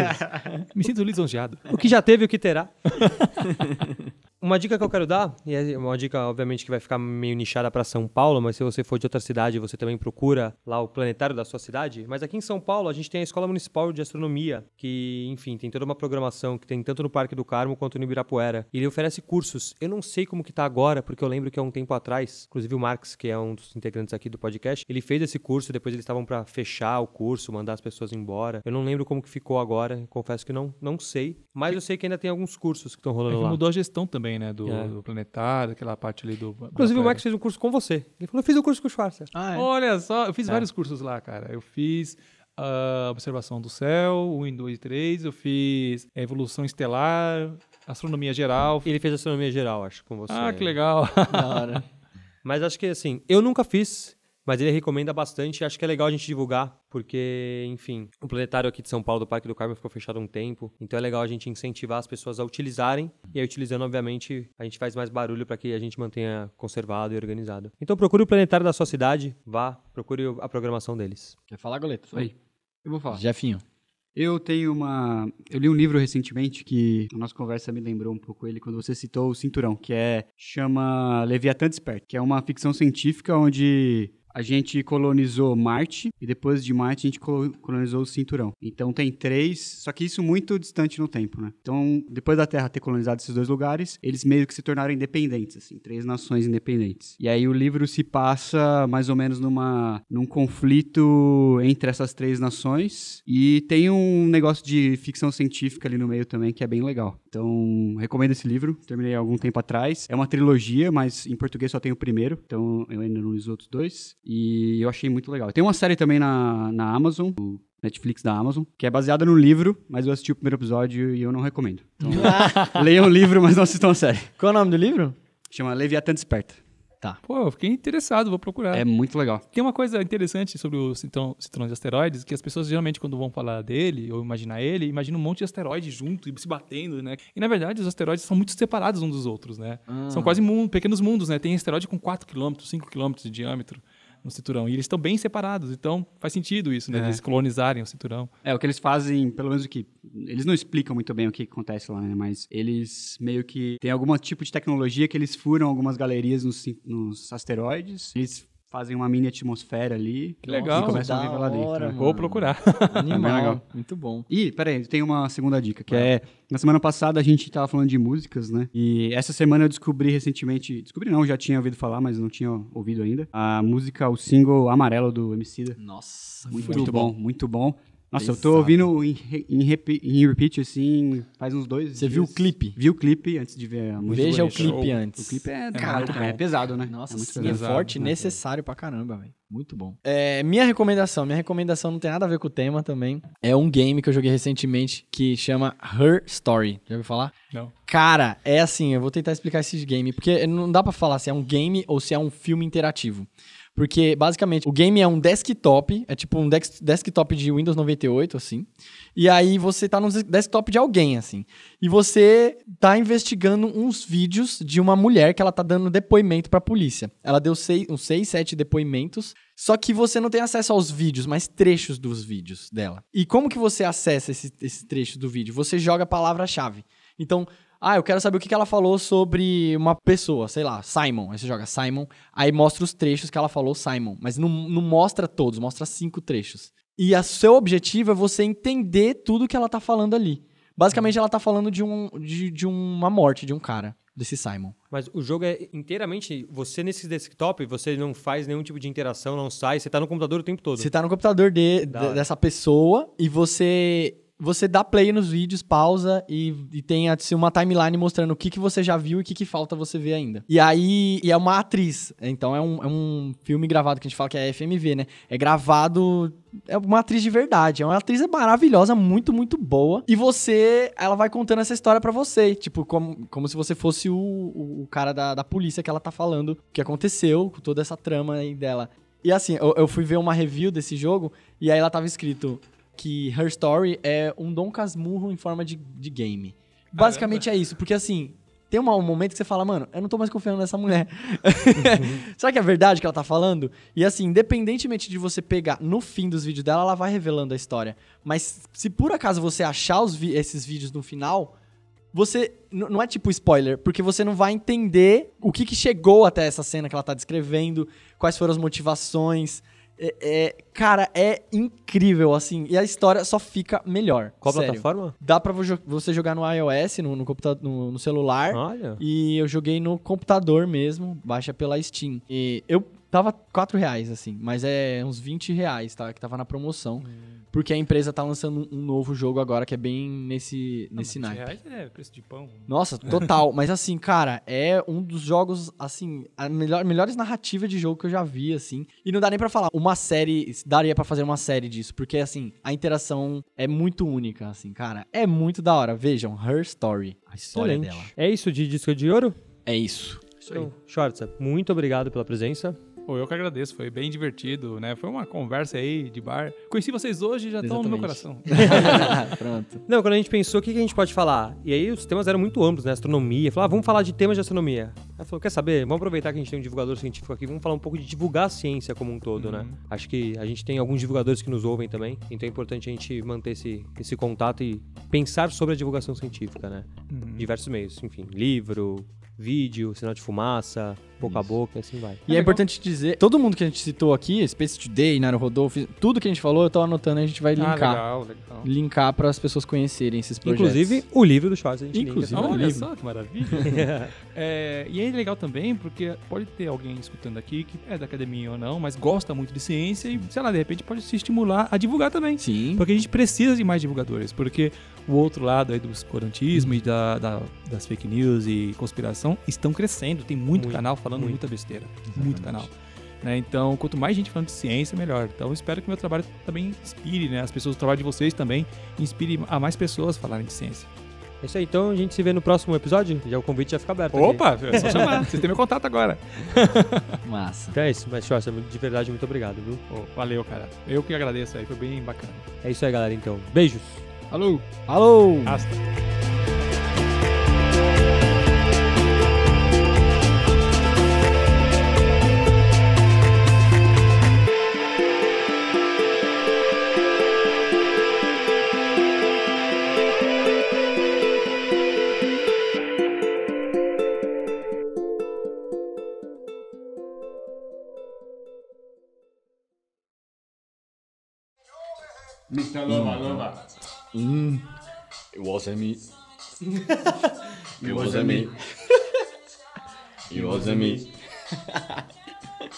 Me sinto lisonjeado. O que já teve, o que terá. uma dica que eu quero dar, e é uma dica, obviamente, que vai ficar meio nichada para São Paulo, mas se você for de outra cidade, você também procura lá o planetário da sua cidade. Mas aqui em São Paulo, a gente tem a Escola Municipal de Astronomia, que, enfim, tem toda uma programação que tem tanto no Parque do Carmo quanto no Ibirapuera. E ele oferece cursos. Eu não sei como que tá agora, porque eu lembro que há um tempo atrás, inclusive o Marx, que é um dos integrantes aqui do podcast, ele fez esse curso, depois eles estavam para fechar o curso, mandar as pessoas embora. Eu não lembro como que ficou agora, confesso que não, não sei. Mas eu sei que ainda tem alguns cursos que estão rolando é que lá. Mudou a gestão também, também, né? Do, é. do planetário, aquela parte ali do. Inclusive, o Max fez um curso com você. Ele falou: eu fiz o um curso com o Schwarzer. Ah, é? Olha só, eu fiz é. vários cursos lá, cara. Eu fiz. Uh, observação do céu, 1, 2 e 3, eu fiz eh, evolução estelar, astronomia geral. Ele fez astronomia geral, acho, com você. Ah, que legal. Da hora. Mas acho que assim, eu nunca fiz, mas ele recomenda bastante, acho que é legal a gente divulgar, porque, enfim, o planetário aqui de São Paulo, do Parque do Carmo, ficou fechado há um tempo, então é legal a gente incentivar as pessoas a utilizarem, e aí utilizando, obviamente, a gente faz mais barulho para que a gente mantenha conservado e organizado. Então procure o planetário da sua cidade, vá, procure a programação deles. Quer falar, Goleto? Oi. Eu vou falar. Jefinho. Eu tenho uma. Eu li um livro recentemente que a nossa conversa me lembrou um pouco ele quando você citou o Cinturão, que é. chama Leviatã Desperto, que é uma ficção científica onde a gente colonizou Marte e depois de Marte a gente colonizou o cinturão. Então tem três, só que isso muito distante no tempo, né? Então, depois da Terra ter colonizado esses dois lugares, eles meio que se tornaram independentes, assim, três nações independentes. E aí o livro se passa mais ou menos numa num conflito entre essas três nações e tem um negócio de ficção científica ali no meio também que é bem legal. Então, recomendo esse livro, terminei há algum tempo atrás. É uma trilogia, mas em português só tem o primeiro, então eu ainda não li os outros dois. E eu achei muito legal. Tem uma série também na, na Amazon, o Netflix da Amazon, que é baseada no livro, mas eu assisti o primeiro episódio e eu não recomendo. Então, leiam o livro, mas não assistam a série. Qual é o nome do livro? Chama Leviatã Desperta. Tá. Pô, eu fiquei interessado, vou procurar. É muito legal. Tem uma coisa interessante sobre o citrão, cinturão de asteroides, que as pessoas geralmente, quando vão falar dele ou imaginar ele, imaginam um monte de asteroides junto e se batendo, né? E na verdade, os asteroides são muito separados uns dos outros, né? Ah. São quase mundo, pequenos mundos, né? Tem asteroide com 4 km, 5 km de diâmetro no cinturão. E eles estão bem separados, então faz sentido isso, né? É. Eles colonizarem o cinturão. É, o que eles fazem, pelo menos o que. Eles não explicam muito bem o que acontece lá, né? Mas eles meio que. Tem algum tipo de tecnologia que eles furam algumas galerias nos, nos asteroides. Eles fazem uma mini atmosfera ali. Que legal. E começam a viver lá dentro. Hora, né? Vou procurar. É Animal. É legal. Muito bom. E, peraí, tem uma segunda dica, que é. é... Na semana passada a gente estava falando de músicas, né? E essa semana eu descobri recentemente... Descobri não, já tinha ouvido falar, mas não tinha ouvido ainda. A música, o single Amarelo do Emicida. Nossa, muito, muito bom. bom. Muito bom. Nossa, eu tô ouvindo em, em, repeat, em, repeat, assim, faz uns dois. Você dias. viu o clipe? Vi o clipe antes de ver a música. Veja o clipe antes. O clipe é, é cara, é pesado, né? Nossa, é, muito sim, é pesado. é forte, né? necessário pra caramba, velho. Muito bom. É, minha recomendação, minha recomendação não tem nada a ver com o tema também. É um game que eu joguei recentemente que chama Her Story. Já ouviu falar? Não. Cara, é assim, eu vou tentar explicar esse game, porque não dá para falar se é um game ou se é um filme interativo. Porque, basicamente, o game é um desktop, é tipo um desktop de Windows 98, assim. E aí você tá no desktop de alguém, assim. E você tá investigando uns vídeos de uma mulher que ela tá dando depoimento pra polícia. Ela deu seis, uns 6, 7 depoimentos. Só que você não tem acesso aos vídeos, mas trechos dos vídeos dela. E como que você acessa esse, esse trecho do vídeo? Você joga a palavra-chave. Então, ah, eu quero saber o que ela falou sobre uma pessoa, sei lá, Simon. Aí você joga Simon, aí mostra os trechos que ela falou Simon. Mas não, não mostra todos, mostra cinco trechos. E o seu objetivo é você entender tudo que ela tá falando ali. Basicamente, ela tá falando de, um, de, de uma morte de um cara, desse Simon. Mas o jogo é inteiramente. Você nesse desktop, você não faz nenhum tipo de interação, não sai, você tá no computador o tempo todo. Você tá no computador de, de, dessa pessoa e você você dá play nos vídeos, pausa e, e tem assim, uma timeline mostrando o que, que você já viu e o que, que falta você ver ainda. E aí, e é uma atriz, então é um, é um filme gravado que a gente fala que é FMV, né? É gravado é uma atriz de verdade. É uma atriz maravilhosa, muito, muito boa. E você, ela vai contando essa história para você. Tipo, como, como se você fosse o, o, o cara da, da polícia que ela tá falando o que aconteceu, com toda essa trama aí dela. E assim, eu, eu fui ver uma review desse jogo e aí ela tava escrito: que Her Story é um Dom Casmurro em forma de, de game. Basicamente Caramba. é isso, porque assim, tem um momento que você fala, mano, eu não tô mais confiando nessa mulher. Uhum. Será que é verdade que ela tá falando? E assim, independentemente de você pegar no fim dos vídeos dela, ela vai revelando a história. Mas se por acaso você achar esses vídeos no final, você. não é tipo spoiler, porque você não vai entender o que, que chegou até essa cena que ela tá descrevendo, quais foram as motivações. É, é, cara, é incrível, assim. E a história só fica melhor. Qual sério. plataforma? Dá pra você jogar no iOS, no, no computador, no, no, celular. Olha. E eu joguei no computador mesmo, baixa pela Steam. E eu tava 4 reais, assim, mas é uns 20 reais, tá? Que tava na promoção. Hum porque a empresa tá lançando um novo jogo agora que é bem nesse, Não, nesse naipe. Reais é preço de pão. Nossa, total. mas assim, cara, é um dos jogos, assim, a melhor, melhores narrativas de jogo que eu já vi, assim. E não dá nem para falar. Uma série, daria para fazer uma série disso, porque, assim, a interação é muito única, assim, cara. É muito da hora. Vejam, Her Story. A história Excelente. dela. É isso de disco de ouro? É isso. Isso aí. Então, muito obrigado pela presença. Pô, eu que agradeço, foi bem divertido, né? Foi uma conversa aí de bar. Conheci vocês hoje e já estão no meu coração. Pronto. Não, quando a gente pensou, o que, que a gente pode falar? E aí os temas eram muito amplos, né? Astronomia. Falar, ah, vamos falar de temas de astronomia. Ela falou, quer saber? Vamos aproveitar que a gente tem um divulgador científico aqui, vamos falar um pouco de divulgar a ciência como um todo, né? uhum. né? Acho que a gente tem alguns divulgadores que nos ouvem também, então é importante a gente manter esse, esse contato e pensar sobre a divulgação científica, né? Uhum. Diversos meios, enfim, livro, vídeo, sinal de fumaça, boca Isso. a boca, assim vai. E é, é importante dizer, todo mundo que a gente citou aqui, Space Today, Rodolfo, tudo que a gente falou, eu tô anotando, a gente vai ah, linkar. Ah, legal, legal. Linkar para as pessoas conhecerem esses projetos. Inclusive, o livro do Charles, a gente né? Inclusive, linka. Olha só, que maravilha. é, e é legal também, porque pode ter alguém escutando aqui que é da academia ou não, mas gosta muito de ciência e, sei lá, de repente pode se estimular a divulgar também. Sim. Porque a gente precisa de mais divulgadores, porque o outro lado aí do escorantismo hum. e da, da, das fake news e conspiração estão crescendo. Tem muito, muito. canal falando muito. muita besteira, Exatamente. muito canal. Né? Então, quanto mais gente falando de ciência, melhor. Então, eu espero que meu trabalho também inspire, né? As pessoas, o trabalho de vocês também inspire a mais pessoas a falarem de ciência. É isso aí, então a gente se vê no próximo episódio. Já o convite já fica aberto. Opa, aqui. é só chamar. Vocês têm meu contato agora. Massa. Então é isso, mas de verdade, muito obrigado, viu? Oh, valeu, cara. Eu que agradeço aí, foi bem bacana. É isso aí, galera, então. Beijos. Alô. Alô. Hasta. Mr. Lova Lova. Mm. It wasn't me. It wasn't me. It wasn't me.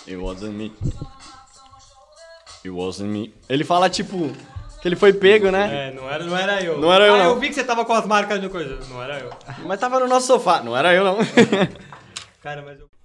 It wasn't me. It wasn't me. Ele fala tipo. Que ele foi pego, né? É, não era, não era eu. Não era eu, ah, não. eu vi que você tava com as marcas de coisa. Não era eu. Mas tava no nosso sofá. Não era eu, não. Cara, mas eu...